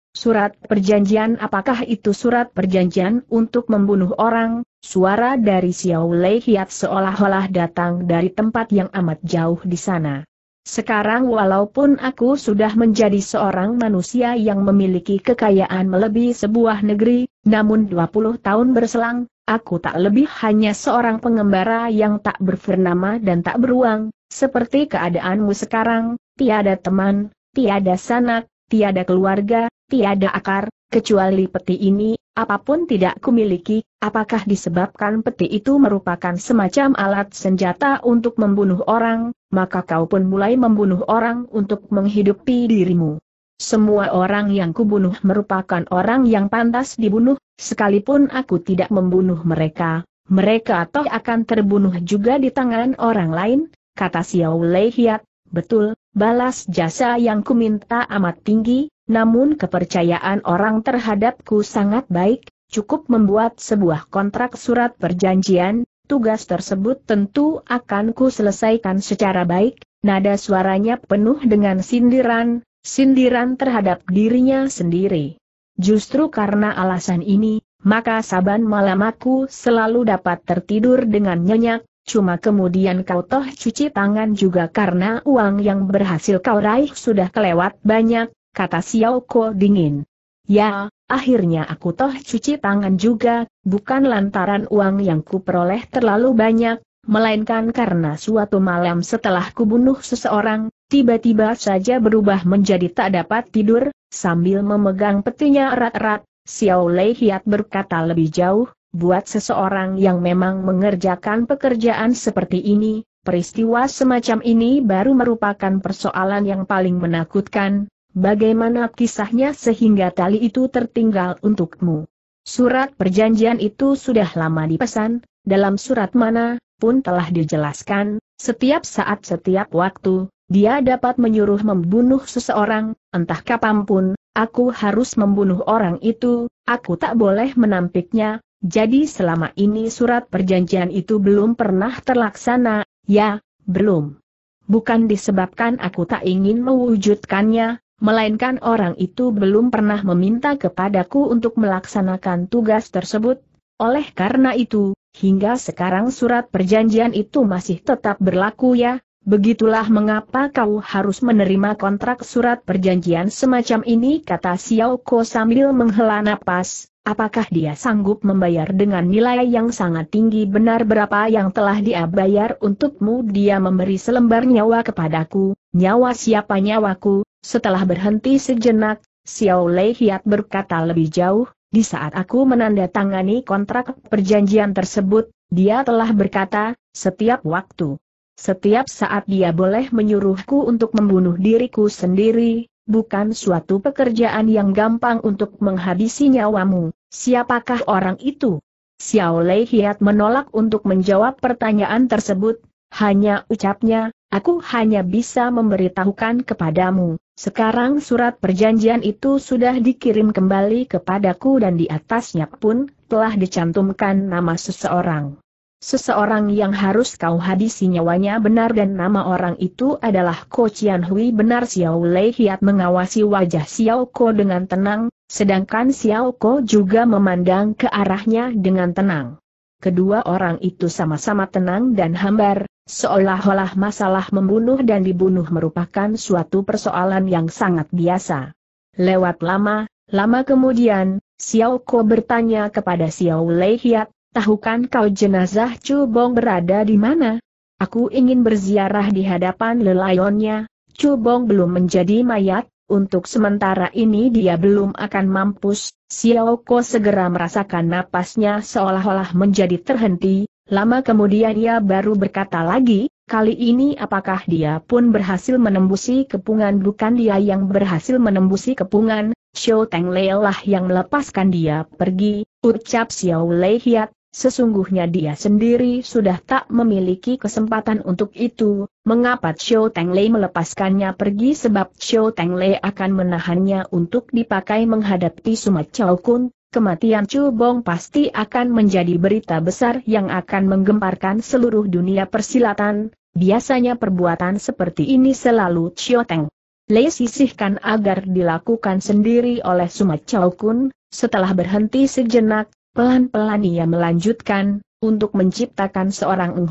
S1: Surat perjanjian apakah itu surat perjanjian untuk membunuh orang? Suara dari Xiao Lei Hiat seolah-olah datang dari tempat yang amat jauh di sana. Sekarang walaupun aku sudah menjadi seorang manusia yang memiliki kekayaan melebihi sebuah negeri, namun 20 tahun berselang, aku tak lebih hanya seorang pengembara yang tak berfernama dan tak beruang, seperti keadaanmu sekarang, tiada teman, tiada sanak, tiada keluarga, tiada akar, kecuali peti ini, apapun tidak kumiliki, apakah disebabkan peti itu merupakan semacam alat senjata untuk membunuh orang, maka kau pun mulai membunuh orang untuk menghidupi dirimu. Semua orang yang kubunuh merupakan orang yang pantas dibunuh, sekalipun aku tidak membunuh mereka, mereka toh akan terbunuh juga di tangan orang lain, kata Xiao Lei Hiat, betul, balas jasa yang kuminta amat tinggi, namun kepercayaan orang terhadapku sangat baik, cukup membuat sebuah kontrak surat perjanjian, tugas tersebut tentu akan ku selesaikan secara baik, nada suaranya penuh dengan sindiran, sindiran terhadap dirinya sendiri. Justru karena alasan ini, maka saban malam aku selalu dapat tertidur dengan nyenyak, Cuma kemudian kau toh cuci tangan juga karena uang yang berhasil kau raih sudah kelewat banyak, kata Xiao Ko dingin. Ya, akhirnya aku toh cuci tangan juga, bukan lantaran uang yang kuperoleh terlalu banyak, melainkan karena suatu malam setelah kubunuh seseorang, tiba-tiba saja berubah menjadi tak dapat tidur, sambil memegang petinya erat-erat, Xiao Lei Hiat berkata lebih jauh, Buat seseorang yang memang mengerjakan pekerjaan seperti ini, peristiwa semacam ini baru merupakan persoalan yang paling menakutkan, bagaimana kisahnya sehingga tali itu tertinggal untukmu. Surat perjanjian itu sudah lama dipesan, dalam surat mana, pun telah dijelaskan, setiap saat setiap waktu, dia dapat menyuruh membunuh seseorang, entah kapanpun, aku harus membunuh orang itu, aku tak boleh menampiknya, jadi selama ini surat perjanjian itu belum pernah terlaksana, ya, belum. Bukan disebabkan aku tak ingin mewujudkannya, melainkan orang itu belum pernah meminta kepadaku untuk melaksanakan tugas tersebut. Oleh karena itu, hingga sekarang surat perjanjian itu masih tetap berlaku ya, begitulah mengapa kau harus menerima kontrak surat perjanjian semacam ini kata Xiao Ko sambil menghela napas, apakah dia sanggup membayar dengan nilai yang sangat tinggi benar berapa yang telah dia bayar untukmu dia memberi selembar nyawa kepadaku, nyawa siapa nyawaku, setelah berhenti sejenak, Xiao Lei Hiat berkata lebih jauh, di saat aku menandatangani kontrak perjanjian tersebut, dia telah berkata, setiap waktu, setiap saat dia boleh menyuruhku untuk membunuh diriku sendiri, bukan suatu pekerjaan yang gampang untuk menghabisi nyawamu. Siapakah orang itu? Xiao Lei Hiat menolak untuk menjawab pertanyaan tersebut, hanya ucapnya, aku hanya bisa memberitahukan kepadamu, sekarang surat perjanjian itu sudah dikirim kembali kepadaku dan di atasnya pun telah dicantumkan nama seseorang. Seseorang yang harus kau habisi nyawanya benar dan nama orang itu adalah Ko Chian Hui benar Xiao Lei Hiat mengawasi wajah Xiao Ko dengan tenang, sedangkan Xiao Ko juga memandang ke arahnya dengan tenang. Kedua orang itu sama-sama tenang dan hambar, seolah-olah masalah membunuh dan dibunuh merupakan suatu persoalan yang sangat biasa. Lewat lama, lama kemudian, Xiao Ko bertanya kepada Xiao Lei Hiat, Tahukan kau jenazah Chu Bong berada di mana? Aku ingin berziarah di hadapan lelayonnya, Chu Bong belum menjadi mayat, untuk sementara ini dia belum akan mampus, Xiao Ko segera merasakan napasnya seolah-olah menjadi terhenti, lama kemudian ia baru berkata lagi, kali ini apakah dia pun berhasil menembusi kepungan bukan dia yang berhasil menembusi kepungan, Xiao Teng Lei yang melepaskan dia pergi, ucap Xiao Lei Hiat, Sesungguhnya dia sendiri sudah tak memiliki kesempatan untuk itu, mengapa Xiao Lei melepaskannya pergi sebab Xiao Lei akan menahannya untuk dipakai menghadapi Sumat Chao Kun, kematian Chu Bong pasti akan menjadi berita besar yang akan menggemparkan seluruh dunia persilatan, biasanya perbuatan seperti ini selalu Xiao Teng. Lei sisihkan agar dilakukan sendiri oleh Sumat Chao Kun, setelah berhenti sejenak, Pelan-pelan ia melanjutkan, untuk menciptakan seorang Eng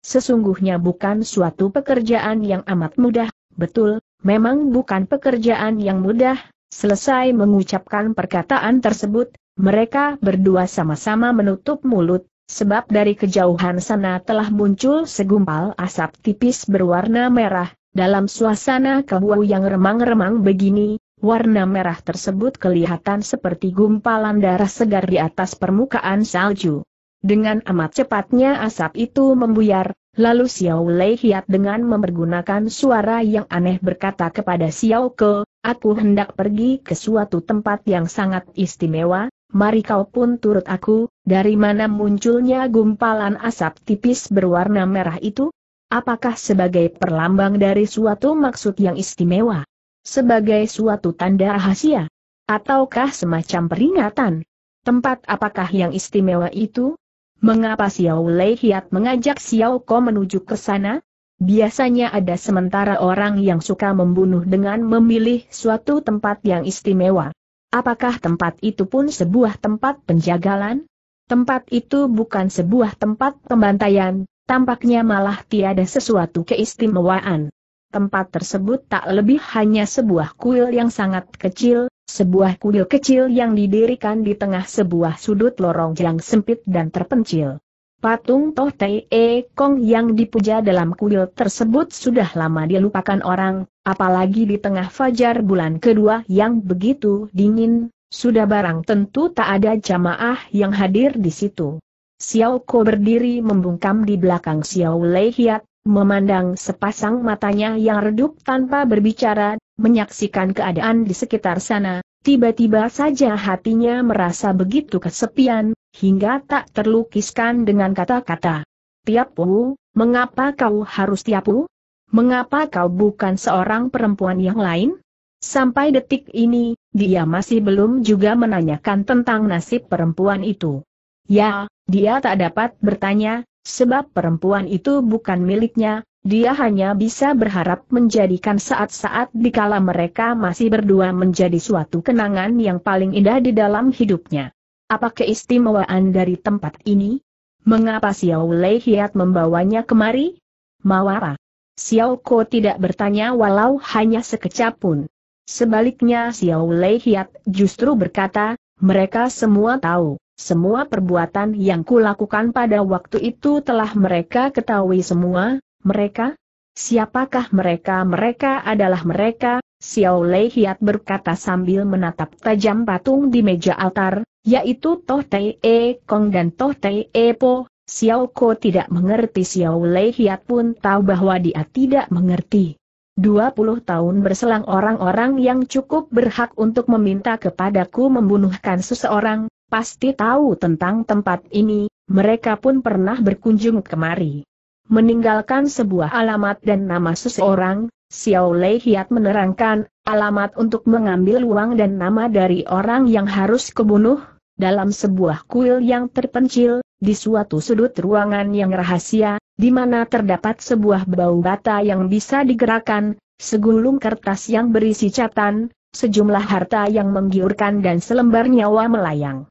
S1: sesungguhnya bukan suatu pekerjaan yang amat mudah, betul, memang bukan pekerjaan yang mudah. Selesai mengucapkan perkataan tersebut, mereka berdua sama-sama menutup mulut, sebab dari kejauhan sana telah muncul segumpal asap tipis berwarna merah, dalam suasana kebu yang remang-remang begini, Warna merah tersebut kelihatan seperti gumpalan darah segar di atas permukaan salju. Dengan amat cepatnya asap itu membuyar, lalu Xiao Lei Hiat dengan mempergunakan suara yang aneh berkata kepada Xiao Ke, aku hendak pergi ke suatu tempat yang sangat istimewa, mari kau pun turut aku, dari mana munculnya gumpalan asap tipis berwarna merah itu? Apakah sebagai perlambang dari suatu maksud yang istimewa? Sebagai suatu tanda rahasia? Ataukah semacam peringatan? Tempat apakah yang istimewa itu? Mengapa Xiao Lei Hiat mengajak Xiao Ko menuju ke sana? Biasanya ada sementara orang yang suka membunuh dengan memilih suatu tempat yang istimewa. Apakah tempat itu pun sebuah tempat penjagalan? Tempat itu bukan sebuah tempat pembantaian, tampaknya malah tiada sesuatu keistimewaan tempat tersebut tak lebih hanya sebuah kuil yang sangat kecil, sebuah kuil kecil yang didirikan di tengah sebuah sudut lorong yang sempit dan terpencil. Patung Toh Tei E Kong yang dipuja dalam kuil tersebut sudah lama dilupakan orang, apalagi di tengah fajar bulan kedua yang begitu dingin, sudah barang tentu tak ada jamaah yang hadir di situ. Xiao Ko berdiri membungkam di belakang Xiao Lei Hiat, Memandang sepasang matanya yang redup tanpa berbicara, menyaksikan keadaan di sekitar sana, tiba-tiba saja hatinya merasa begitu kesepian, hingga tak terlukiskan dengan kata-kata. Tiapu, mengapa kau harus tiapu? Mengapa kau bukan seorang perempuan yang lain? Sampai detik ini, dia masih belum juga menanyakan tentang nasib perempuan itu. Ya, dia tak dapat bertanya, Sebab perempuan itu bukan miliknya, dia hanya bisa berharap menjadikan saat-saat dikala mereka masih berdua menjadi suatu kenangan yang paling indah di dalam hidupnya. Apa keistimewaan dari tempat ini? Mengapa Xiao Lei Hiat membawanya kemari? Mawara. Xiao Ko tidak bertanya walau hanya sekecap pun. Sebaliknya Xiao Lei Hiat justru berkata, mereka semua tahu. Semua perbuatan yang kulakukan pada waktu itu telah mereka ketahui semua, mereka? Siapakah mereka? Mereka adalah mereka, Xiao Lei Hiat berkata sambil menatap tajam patung di meja altar, yaitu Toh Tei E Kong dan Toh Tei E Po, Xiao Ko tidak mengerti Xiao Lei Hiat pun tahu bahwa dia tidak mengerti. 20 tahun berselang orang-orang yang cukup berhak untuk meminta kepadaku membunuhkan seseorang, pasti tahu tentang tempat ini, mereka pun pernah berkunjung kemari. Meninggalkan sebuah alamat dan nama seseorang, Xiao Lei Hiat menerangkan, alamat untuk mengambil uang dan nama dari orang yang harus kebunuh, dalam sebuah kuil yang terpencil, di suatu sudut ruangan yang rahasia, di mana terdapat sebuah bau bata yang bisa digerakkan, segulung kertas yang berisi catatan, sejumlah harta yang menggiurkan dan selembar nyawa melayang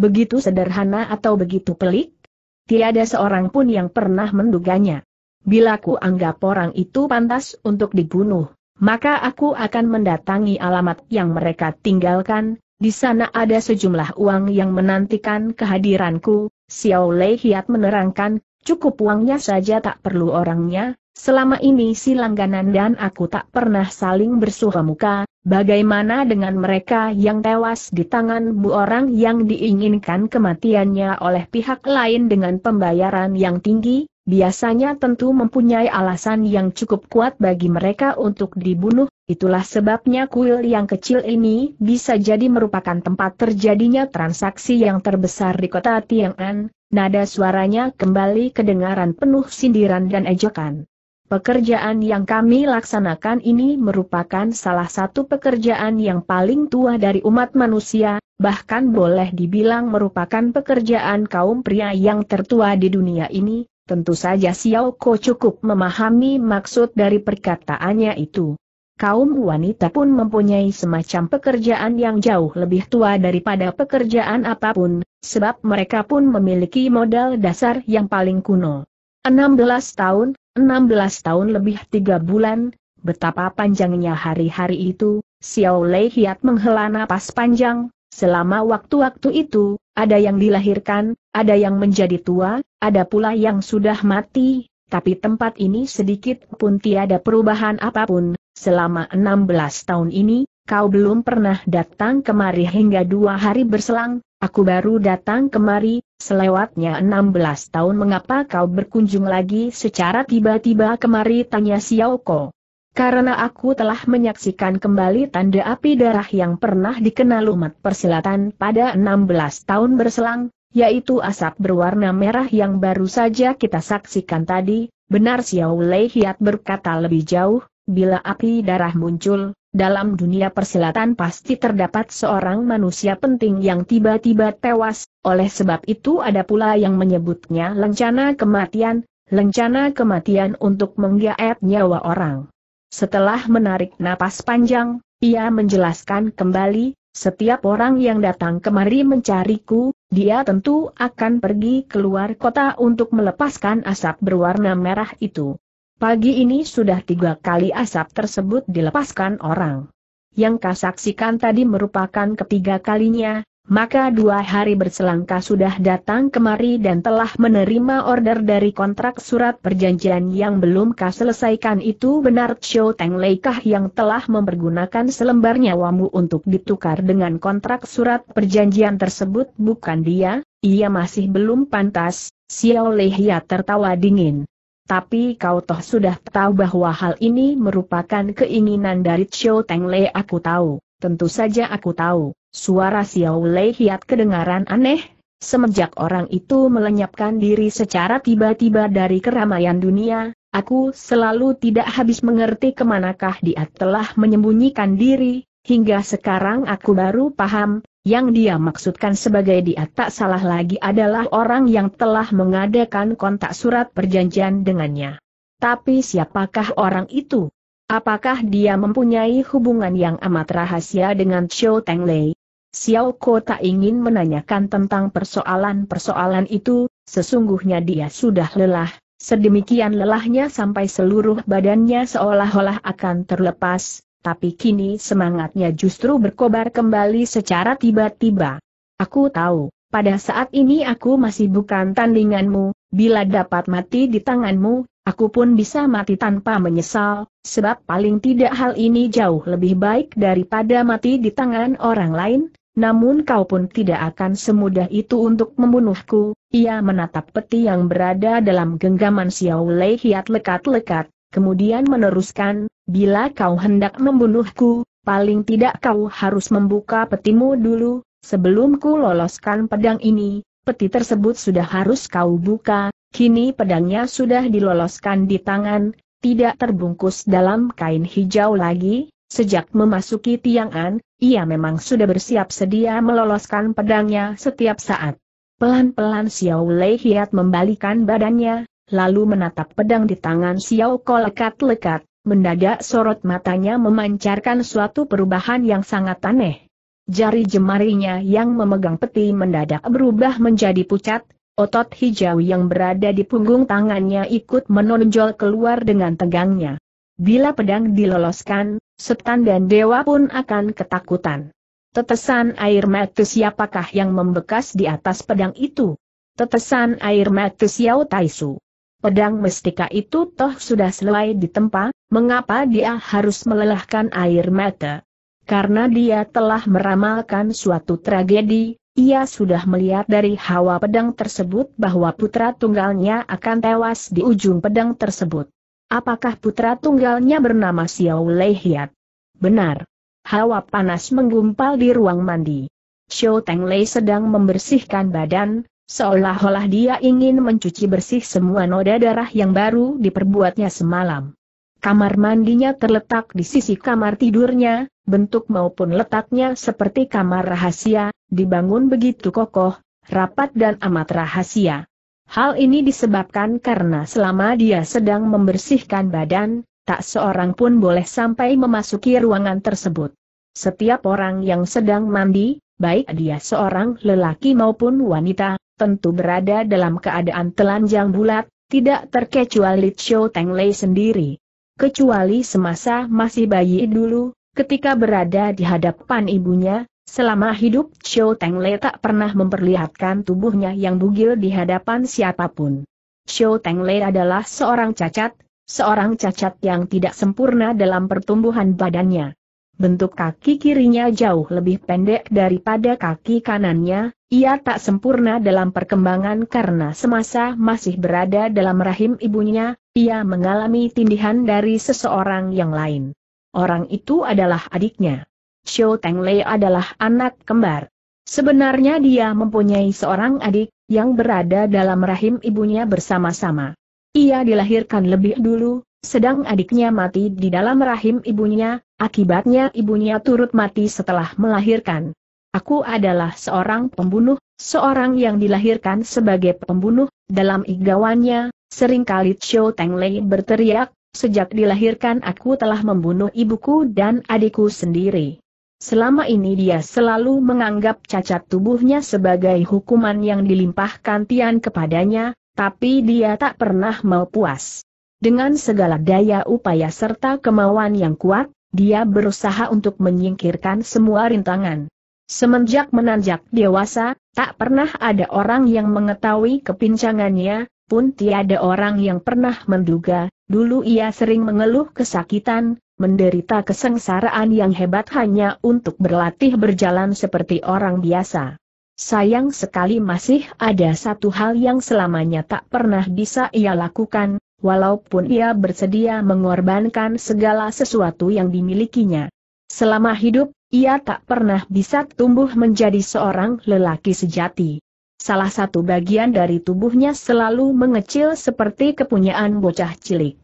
S1: begitu sederhana atau begitu pelik? Tiada seorang pun yang pernah menduganya. Bila ku anggap orang itu pantas untuk dibunuh, maka aku akan mendatangi alamat yang mereka tinggalkan, di sana ada sejumlah uang yang menantikan kehadiranku, Xiao Lei Hiat menerangkan, cukup uangnya saja tak perlu orangnya, Selama ini si langganan dan aku tak pernah saling bersuha muka, bagaimana dengan mereka yang tewas di tanganmu orang yang diinginkan kematiannya oleh pihak lain dengan pembayaran yang tinggi, biasanya tentu mempunyai alasan yang cukup kuat bagi mereka untuk dibunuh, itulah sebabnya kuil yang kecil ini bisa jadi merupakan tempat terjadinya transaksi yang terbesar di kota Tiang'an, nada suaranya kembali kedengaran penuh sindiran dan ejekan. Pekerjaan yang kami laksanakan ini merupakan salah satu pekerjaan yang paling tua dari umat manusia, bahkan boleh dibilang merupakan pekerjaan kaum pria yang tertua di dunia ini, tentu saja Xiao Ko cukup memahami maksud dari perkataannya itu. Kaum wanita pun mempunyai semacam pekerjaan yang jauh lebih tua daripada pekerjaan apapun, sebab mereka pun memiliki modal dasar yang paling kuno. 16 tahun, 16 tahun lebih tiga bulan, betapa panjangnya hari-hari itu, Xiao Lei Hiat menghela napas panjang, selama waktu-waktu itu, ada yang dilahirkan, ada yang menjadi tua, ada pula yang sudah mati, tapi tempat ini sedikit pun tiada perubahan apapun, selama 16 tahun ini, kau belum pernah datang kemari hingga dua hari berselang, aku baru datang kemari, Selewatnya 16 tahun mengapa kau berkunjung lagi secara tiba-tiba kemari tanya Xiao Ko. Karena aku telah menyaksikan kembali tanda api darah yang pernah dikenal umat persilatan pada 16 tahun berselang, yaitu asap berwarna merah yang baru saja kita saksikan tadi, benar Xiao Lei Hiat berkata lebih jauh, bila api darah muncul, dalam dunia persilatan pasti terdapat seorang manusia penting yang tiba-tiba tewas, oleh sebab itu ada pula yang menyebutnya lencana kematian, lencana kematian untuk menggaet nyawa orang. Setelah menarik napas panjang, ia menjelaskan kembali, setiap orang yang datang kemari mencariku, dia tentu akan pergi keluar kota untuk melepaskan asap berwarna merah itu. Pagi ini sudah tiga kali asap tersebut dilepaskan orang. Yang kasaksikan tadi merupakan ketiga kalinya, maka dua hari berselangka sudah datang kemari dan telah menerima order dari kontrak surat perjanjian yang belum kau selesaikan itu benar Cho Teng Leikah yang telah mempergunakan selembar nyawamu untuk ditukar dengan kontrak surat perjanjian tersebut bukan dia, ia masih belum pantas, Xiao Hia tertawa dingin. Tapi kau toh sudah tahu bahwa hal ini merupakan keinginan dari Xiao Teng Le aku tahu, tentu saja aku tahu. Suara Xiao Lei Hiat kedengaran aneh, semenjak orang itu melenyapkan diri secara tiba-tiba dari keramaian dunia, aku selalu tidak habis mengerti kemanakah dia telah menyembunyikan diri, hingga sekarang aku baru paham, yang dia maksudkan sebagai dia tak salah lagi adalah orang yang telah mengadakan kontak surat perjanjian dengannya. Tapi siapakah orang itu? Apakah dia mempunyai hubungan yang amat rahasia dengan Xiao Lei? Xiao Ko tak ingin menanyakan tentang persoalan-persoalan itu, sesungguhnya dia sudah lelah, sedemikian lelahnya sampai seluruh badannya seolah-olah akan terlepas, tapi kini semangatnya justru berkobar kembali secara tiba-tiba. Aku tahu, pada saat ini aku masih bukan tandinganmu, bila dapat mati di tanganmu, aku pun bisa mati tanpa menyesal, sebab paling tidak hal ini jauh lebih baik daripada mati di tangan orang lain, namun kau pun tidak akan semudah itu untuk membunuhku. Ia menatap peti yang berada dalam genggaman Xiao Lei Hiat lekat-lekat kemudian meneruskan, bila kau hendak membunuhku, paling tidak kau harus membuka petimu dulu, sebelum ku loloskan pedang ini, peti tersebut sudah harus kau buka, kini pedangnya sudah diloloskan di tangan, tidak terbungkus dalam kain hijau lagi, sejak memasuki tiangan, ia memang sudah bersiap sedia meloloskan pedangnya setiap saat. Pelan-pelan Xiao Lei Hiat membalikan badannya, lalu menatap pedang di tangan Xiao Ko lekat-lekat, mendadak sorot matanya memancarkan suatu perubahan yang sangat aneh. Jari jemarinya yang memegang peti mendadak berubah menjadi pucat, otot hijau yang berada di punggung tangannya ikut menonjol keluar dengan tegangnya. Bila pedang diloloskan, setan dan dewa pun akan ketakutan. Tetesan air mata siapakah yang membekas di atas pedang itu? Tetesan air mata Xiao Taisu. Pedang mestika itu toh sudah selai di tempat, mengapa dia harus melelahkan air mata? Karena dia telah meramalkan suatu tragedi, ia sudah melihat dari hawa pedang tersebut bahwa putra tunggalnya akan tewas di ujung pedang tersebut. Apakah putra tunggalnya bernama Xiao Hiat? Benar. Hawa panas menggumpal di ruang mandi. Xiao Teng Lei sedang membersihkan badan, Seolah-olah dia ingin mencuci bersih semua noda darah yang baru diperbuatnya semalam. Kamar mandinya terletak di sisi kamar tidurnya, bentuk maupun letaknya seperti kamar rahasia, dibangun begitu kokoh, rapat dan amat rahasia. Hal ini disebabkan karena selama dia sedang membersihkan badan, tak seorang pun boleh sampai memasuki ruangan tersebut. Setiap orang yang sedang mandi, baik dia seorang lelaki maupun wanita, tentu berada dalam keadaan telanjang bulat, tidak terkecuali Chou Teng Lei sendiri. Kecuali semasa masih bayi dulu, ketika berada di hadapan ibunya, selama hidup Chou Teng Lei tak pernah memperlihatkan tubuhnya yang bugil di hadapan siapapun. Chou Teng Lei adalah seorang cacat, seorang cacat yang tidak sempurna dalam pertumbuhan badannya bentuk kaki kirinya jauh lebih pendek daripada kaki kanannya, ia tak sempurna dalam perkembangan karena semasa masih berada dalam rahim ibunya, ia mengalami tindihan dari seseorang yang lain. Orang itu adalah adiknya. Xiao Lei adalah anak kembar. Sebenarnya dia mempunyai seorang adik, yang berada dalam rahim ibunya bersama-sama. Ia dilahirkan lebih dulu, sedang adiknya mati di dalam rahim ibunya, Akibatnya ibunya turut mati setelah melahirkan. Aku adalah seorang pembunuh, seorang yang dilahirkan sebagai pembunuh, dalam igawannya, seringkali Chou Teng Lei berteriak, sejak dilahirkan aku telah membunuh ibuku dan adikku sendiri. Selama ini dia selalu menganggap cacat tubuhnya sebagai hukuman yang dilimpahkan Tian kepadanya, tapi dia tak pernah mau puas. Dengan segala daya upaya serta kemauan yang kuat, dia berusaha untuk menyingkirkan semua rintangan. Semenjak menanjak dewasa, tak pernah ada orang yang mengetahui kepincangannya, pun tiada orang yang pernah menduga, dulu ia sering mengeluh kesakitan, menderita kesengsaraan yang hebat hanya untuk berlatih berjalan seperti orang biasa. Sayang sekali masih ada satu hal yang selamanya tak pernah bisa ia lakukan, walaupun ia bersedia mengorbankan segala sesuatu yang dimilikinya. Selama hidup, ia tak pernah bisa tumbuh menjadi seorang lelaki sejati. Salah satu bagian dari tubuhnya selalu mengecil seperti kepunyaan bocah cilik.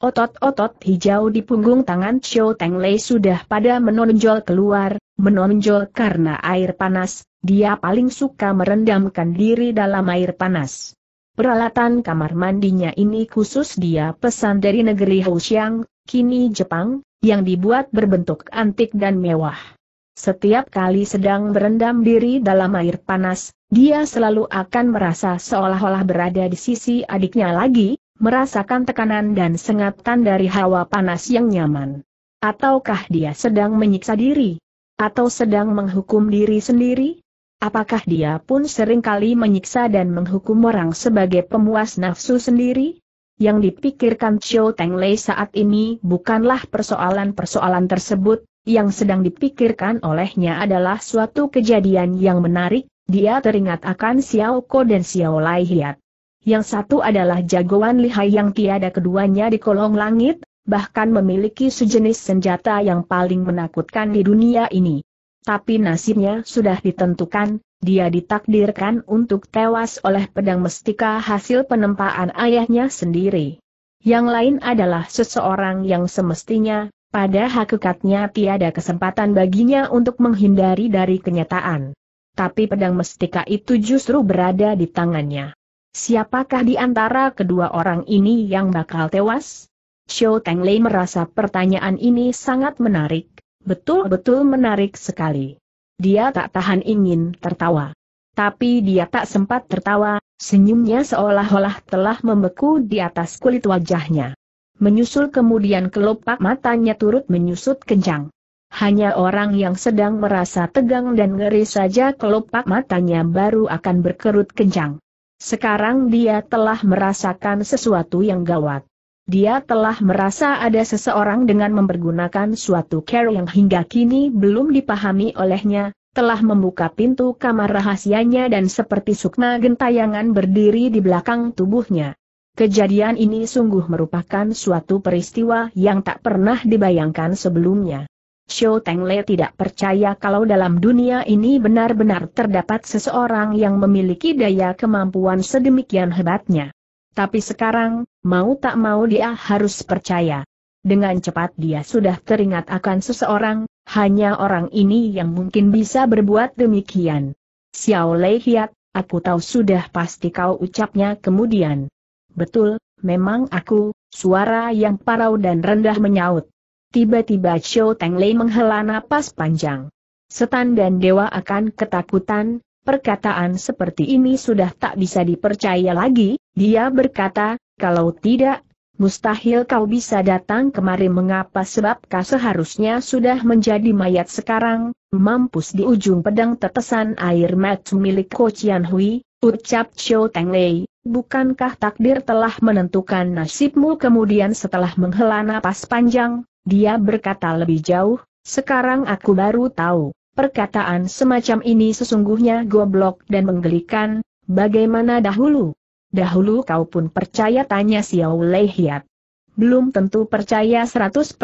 S1: Otot-otot hijau di punggung tangan Xiao Teng Lei sudah pada menonjol keluar, menonjol karena air panas, dia paling suka merendamkan diri dalam air panas. Peralatan kamar mandinya ini khusus dia pesan dari negeri Houxiang, kini Jepang, yang dibuat berbentuk antik dan mewah. Setiap kali sedang berendam diri dalam air panas, dia selalu akan merasa seolah-olah berada di sisi adiknya lagi, merasakan tekanan dan sengatan dari hawa panas yang nyaman. Ataukah dia sedang menyiksa diri? Atau sedang menghukum diri sendiri? Apakah dia pun seringkali menyiksa dan menghukum orang sebagai pemuas nafsu sendiri? Yang dipikirkan Chou Teng Lei saat ini bukanlah persoalan-persoalan tersebut, yang sedang dipikirkan olehnya adalah suatu kejadian yang menarik, dia teringat akan Xiao Ko dan Xiao Lai Hiat. Yang satu adalah jagoan lihai yang tiada keduanya di kolong langit, bahkan memiliki sejenis senjata yang paling menakutkan di dunia ini. Tapi nasibnya sudah ditentukan, dia ditakdirkan untuk tewas oleh pedang mestika hasil penempaan ayahnya sendiri. Yang lain adalah seseorang yang semestinya, pada hakikatnya tiada kesempatan baginya untuk menghindari dari kenyataan. Tapi pedang mestika itu justru berada di tangannya. Siapakah di antara kedua orang ini yang bakal tewas? Xiao Lei merasa pertanyaan ini sangat menarik, betul-betul menarik sekali. Dia tak tahan ingin tertawa. Tapi dia tak sempat tertawa, senyumnya seolah-olah telah membeku di atas kulit wajahnya. Menyusul kemudian kelopak matanya turut menyusut kencang. Hanya orang yang sedang merasa tegang dan ngeri saja kelopak matanya baru akan berkerut kencang. Sekarang dia telah merasakan sesuatu yang gawat. Dia telah merasa ada seseorang dengan mempergunakan suatu care yang hingga kini belum dipahami olehnya, telah membuka pintu kamar rahasianya dan seperti sukma gentayangan berdiri di belakang tubuhnya. Kejadian ini sungguh merupakan suatu peristiwa yang tak pernah dibayangkan sebelumnya. Xiao Tengle tidak percaya kalau dalam dunia ini benar-benar terdapat seseorang yang memiliki daya kemampuan sedemikian hebatnya. Tapi sekarang, mau tak mau dia harus percaya. Dengan cepat dia sudah teringat akan seseorang, hanya orang ini yang mungkin bisa berbuat demikian. Xiao Lei Hiat, aku tahu sudah pasti kau ucapnya kemudian. Betul, memang aku, suara yang parau dan rendah menyaut. Tiba-tiba Xiao Teng Lei menghela napas panjang. Setan dan dewa akan ketakutan, Perkataan seperti ini sudah tak bisa dipercaya lagi, dia berkata, kalau tidak, mustahil kau bisa datang kemari mengapa sebab kau seharusnya sudah menjadi mayat sekarang, mampus di ujung pedang tetesan air mat milik Ko Chian Hui, ucap Xiao Teng Lei, bukankah takdir telah menentukan nasibmu kemudian setelah menghela napas panjang, dia berkata lebih jauh, sekarang aku baru tahu. Perkataan semacam ini sesungguhnya goblok dan menggelikan, bagaimana dahulu? Dahulu kau pun percaya tanya Xiao Lei Hiat. Belum tentu percaya 100%,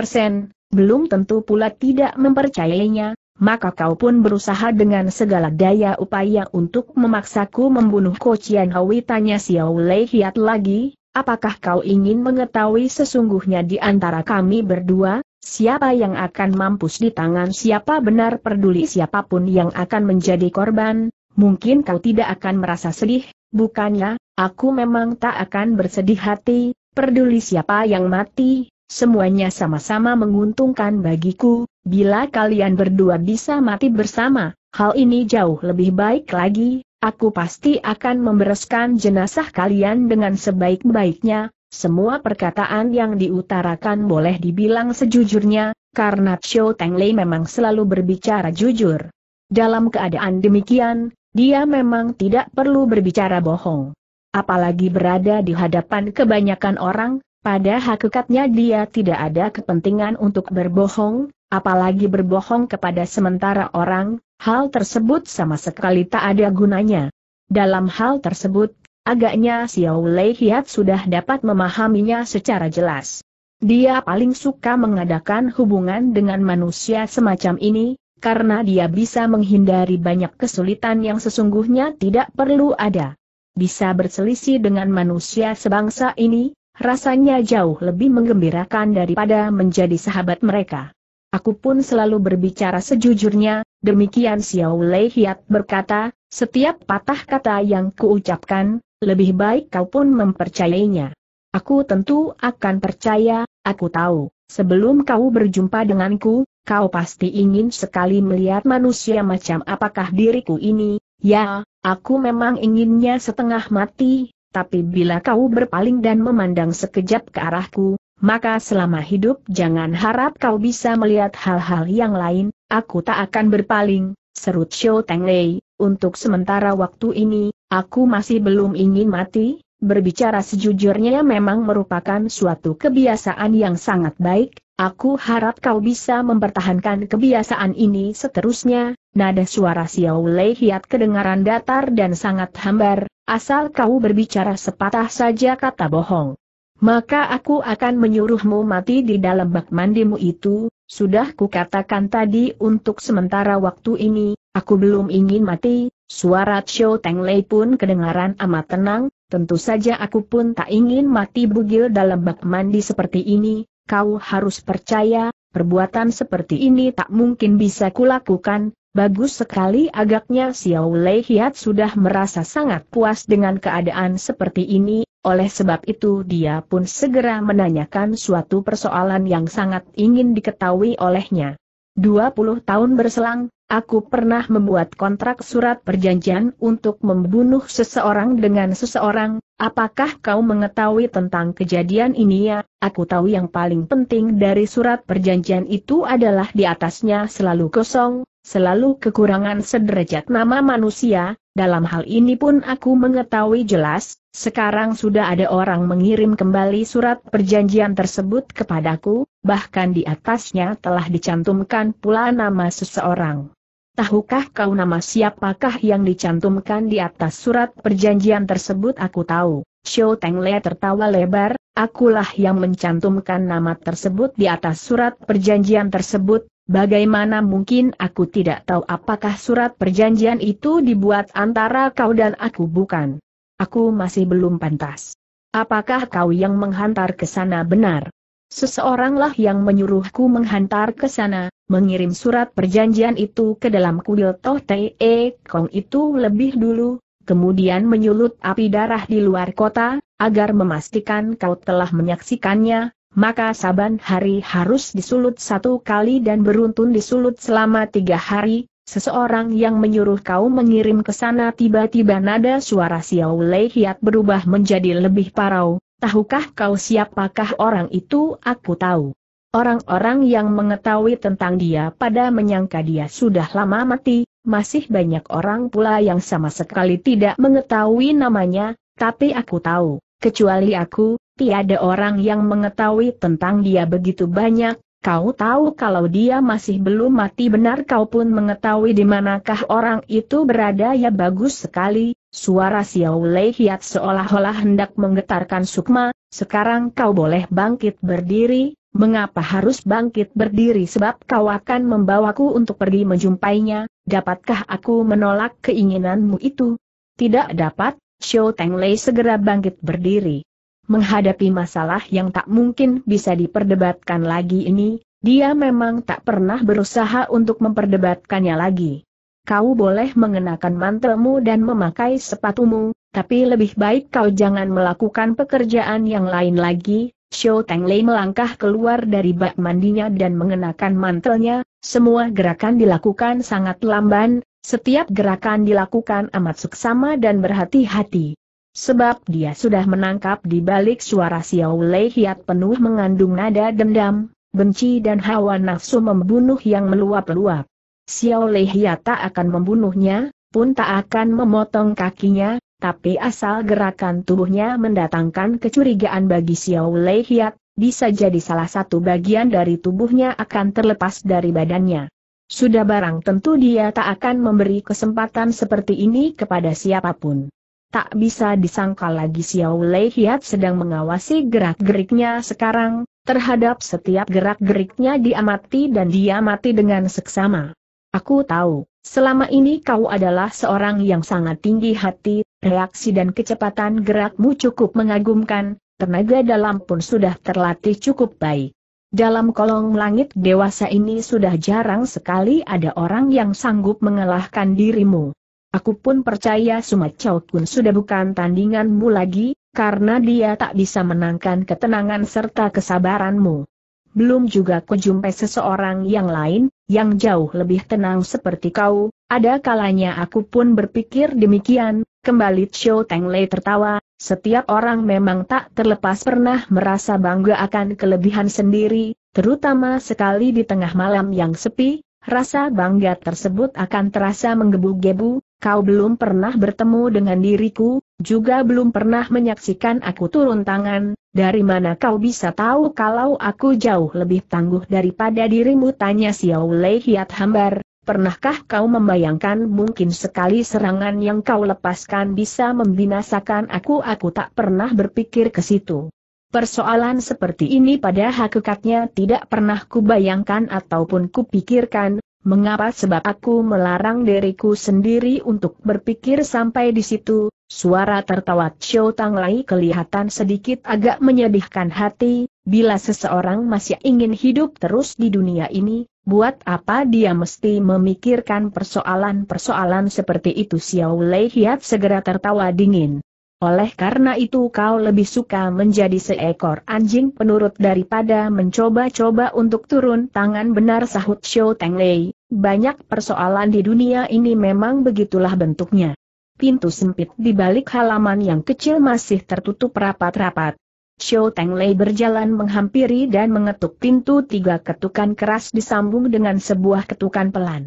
S1: belum tentu pula tidak mempercayainya, maka kau pun berusaha dengan segala daya upaya untuk memaksaku membunuh Ko Chian Hui tanya Xiao Lei Hiat lagi, apakah kau ingin mengetahui sesungguhnya di antara kami berdua, Siapa yang akan mampus di tangan siapa benar peduli siapapun yang akan menjadi korban, mungkin kau tidak akan merasa sedih, bukannya, aku memang tak akan bersedih hati, peduli siapa yang mati, semuanya sama-sama menguntungkan bagiku, bila kalian berdua bisa mati bersama, hal ini jauh lebih baik lagi, aku pasti akan membereskan jenazah kalian dengan sebaik-baiknya, semua perkataan yang diutarakan boleh dibilang sejujurnya, karena Xiao Lei memang selalu berbicara jujur. Dalam keadaan demikian, dia memang tidak perlu berbicara bohong. Apalagi berada di hadapan kebanyakan orang, pada hakikatnya dia tidak ada kepentingan untuk berbohong, apalagi berbohong kepada sementara orang, hal tersebut sama sekali tak ada gunanya. Dalam hal tersebut, Agaknya Xiao Lei Hiat sudah dapat memahaminya secara jelas. Dia paling suka mengadakan hubungan dengan manusia semacam ini, karena dia bisa menghindari banyak kesulitan yang sesungguhnya tidak perlu ada. Bisa berselisih dengan manusia sebangsa ini, rasanya jauh lebih menggembirakan daripada menjadi sahabat mereka. Aku pun selalu berbicara sejujurnya, demikian Xiao Lei Hiat berkata, setiap patah kata yang kuucapkan, lebih baik kau pun mempercayainya. Aku tentu akan percaya, aku tahu, sebelum kau berjumpa denganku, kau pasti ingin sekali melihat manusia macam apakah diriku ini, ya, aku memang inginnya setengah mati, tapi bila kau berpaling dan memandang sekejap ke arahku, maka selama hidup jangan harap kau bisa melihat hal-hal yang lain, aku tak akan berpaling, serut Xiu Teng Lei, untuk sementara waktu ini, aku masih belum ingin mati, berbicara sejujurnya memang merupakan suatu kebiasaan yang sangat baik, aku harap kau bisa mempertahankan kebiasaan ini seterusnya, nada suara Xiao Lei Hiat kedengaran datar dan sangat hambar, asal kau berbicara sepatah saja kata bohong maka aku akan menyuruhmu mati di dalam bak mandimu itu, sudah kukatakan tadi untuk sementara waktu ini, aku belum ingin mati, suara Xiao Teng Lei pun kedengaran amat tenang, tentu saja aku pun tak ingin mati bugil dalam bak mandi seperti ini, kau harus percaya, perbuatan seperti ini tak mungkin bisa kulakukan, bagus sekali agaknya Xiao Lei Hiat sudah merasa sangat puas dengan keadaan seperti ini, oleh sebab itu dia pun segera menanyakan suatu persoalan yang sangat ingin diketahui olehnya. 20 tahun berselang, aku pernah membuat kontrak surat perjanjian untuk membunuh seseorang dengan seseorang, Apakah kau mengetahui tentang kejadian ini ya? Aku tahu yang paling penting dari surat perjanjian itu adalah di atasnya selalu kosong, selalu kekurangan sederajat nama manusia, dalam hal ini pun aku mengetahui jelas, sekarang sudah ada orang mengirim kembali surat perjanjian tersebut kepadaku, bahkan di atasnya telah dicantumkan pula nama seseorang. Tahukah kau nama siapakah yang dicantumkan di atas surat perjanjian tersebut aku tahu. Xiao Tengle tertawa lebar, akulah yang mencantumkan nama tersebut di atas surat perjanjian tersebut, bagaimana mungkin aku tidak tahu apakah surat perjanjian itu dibuat antara kau dan aku bukan. Aku masih belum pantas. Apakah kau yang menghantar ke sana benar? Seseoranglah yang menyuruhku menghantar ke sana, mengirim surat perjanjian itu ke dalam kuil Toh Te e Kong itu lebih dulu, kemudian menyulut api darah di luar kota, agar memastikan kau telah menyaksikannya, maka saban hari harus disulut satu kali dan beruntun disulut selama tiga hari, Seseorang yang menyuruh kau mengirim ke sana tiba-tiba nada suara Xiao Lei Hiat berubah menjadi lebih parau, Tahukah kau siapakah orang itu? Aku tahu. Orang-orang yang mengetahui tentang dia pada menyangka dia sudah lama mati, masih banyak orang pula yang sama sekali tidak mengetahui namanya, tapi aku tahu, kecuali aku, tiada orang yang mengetahui tentang dia begitu banyak, kau tahu kalau dia masih belum mati benar kau pun mengetahui di manakah orang itu berada ya bagus sekali, Suara Xiao Lei Hiat seolah-olah hendak menggetarkan Sukma, sekarang kau boleh bangkit berdiri, mengapa harus bangkit berdiri sebab kau akan membawaku untuk pergi menjumpainya, dapatkah aku menolak keinginanmu itu? Tidak dapat, Xiao Teng Lei segera bangkit berdiri. Menghadapi masalah yang tak mungkin bisa diperdebatkan lagi ini, dia memang tak pernah berusaha untuk memperdebatkannya lagi kau boleh mengenakan mantelmu dan memakai sepatumu, tapi lebih baik kau jangan melakukan pekerjaan yang lain lagi. Xiao Tenglei melangkah keluar dari bak mandinya dan mengenakan mantelnya, semua gerakan dilakukan sangat lamban, setiap gerakan dilakukan amat seksama dan berhati-hati. Sebab dia sudah menangkap di balik suara Xiao Lei Hiat penuh mengandung nada dendam, benci dan hawa nafsu membunuh yang meluap-luap. Xiao Lehia tak akan membunuhnya, pun tak akan memotong kakinya, tapi asal gerakan tubuhnya mendatangkan kecurigaan bagi Xiao Lei bisa jadi salah satu bagian dari tubuhnya akan terlepas dari badannya. Sudah barang tentu dia tak akan memberi kesempatan seperti ini kepada siapapun. Tak bisa disangka lagi Xiao Lei Hiat sedang mengawasi gerak-geriknya sekarang, terhadap setiap gerak-geriknya diamati dan diamati dengan seksama. Aku tahu, selama ini kau adalah seorang yang sangat tinggi hati, reaksi dan kecepatan gerakmu cukup mengagumkan, tenaga dalam pun sudah terlatih cukup baik. Dalam kolong langit dewasa ini sudah jarang sekali ada orang yang sanggup mengalahkan dirimu. Aku pun percaya Sumat Chow pun sudah bukan tandinganmu lagi, karena dia tak bisa menangkan ketenangan serta kesabaranmu. Belum juga kujumpai seseorang yang lain, yang jauh lebih tenang seperti kau, ada kalanya aku pun berpikir demikian, kembali Xiao Lei tertawa, setiap orang memang tak terlepas pernah merasa bangga akan kelebihan sendiri, terutama sekali di tengah malam yang sepi, rasa bangga tersebut akan terasa menggebu-gebu, kau belum pernah bertemu dengan diriku, juga belum pernah menyaksikan aku turun tangan, dari mana kau bisa tahu kalau aku jauh lebih tangguh daripada dirimu tanya Xiao Lei Hiat Hambar, Pernahkah kau membayangkan mungkin sekali serangan yang kau lepaskan bisa membinasakan aku? Aku tak pernah berpikir ke situ. Persoalan seperti ini pada hakikatnya tidak pernah kubayangkan ataupun kupikirkan, mengapa sebab aku melarang diriku sendiri untuk berpikir sampai di situ, Suara tertawa Tang Lai kelihatan sedikit agak menyedihkan hati, bila seseorang masih ingin hidup terus di dunia ini, buat apa dia mesti memikirkan persoalan-persoalan seperti itu Xiao Lei Hiat segera tertawa dingin. Oleh karena itu kau lebih suka menjadi seekor anjing penurut daripada mencoba-coba untuk turun tangan benar sahut Xiao Tang Lei. banyak persoalan di dunia ini memang begitulah bentuknya pintu sempit di balik halaman yang kecil masih tertutup rapat-rapat. Xiao -rapat. Lei berjalan menghampiri dan mengetuk pintu tiga ketukan keras disambung dengan sebuah ketukan pelan.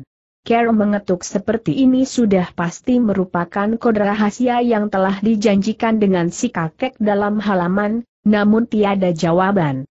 S1: Carol mengetuk seperti ini sudah pasti merupakan kode rahasia yang telah dijanjikan dengan si kakek dalam halaman, namun tiada jawaban.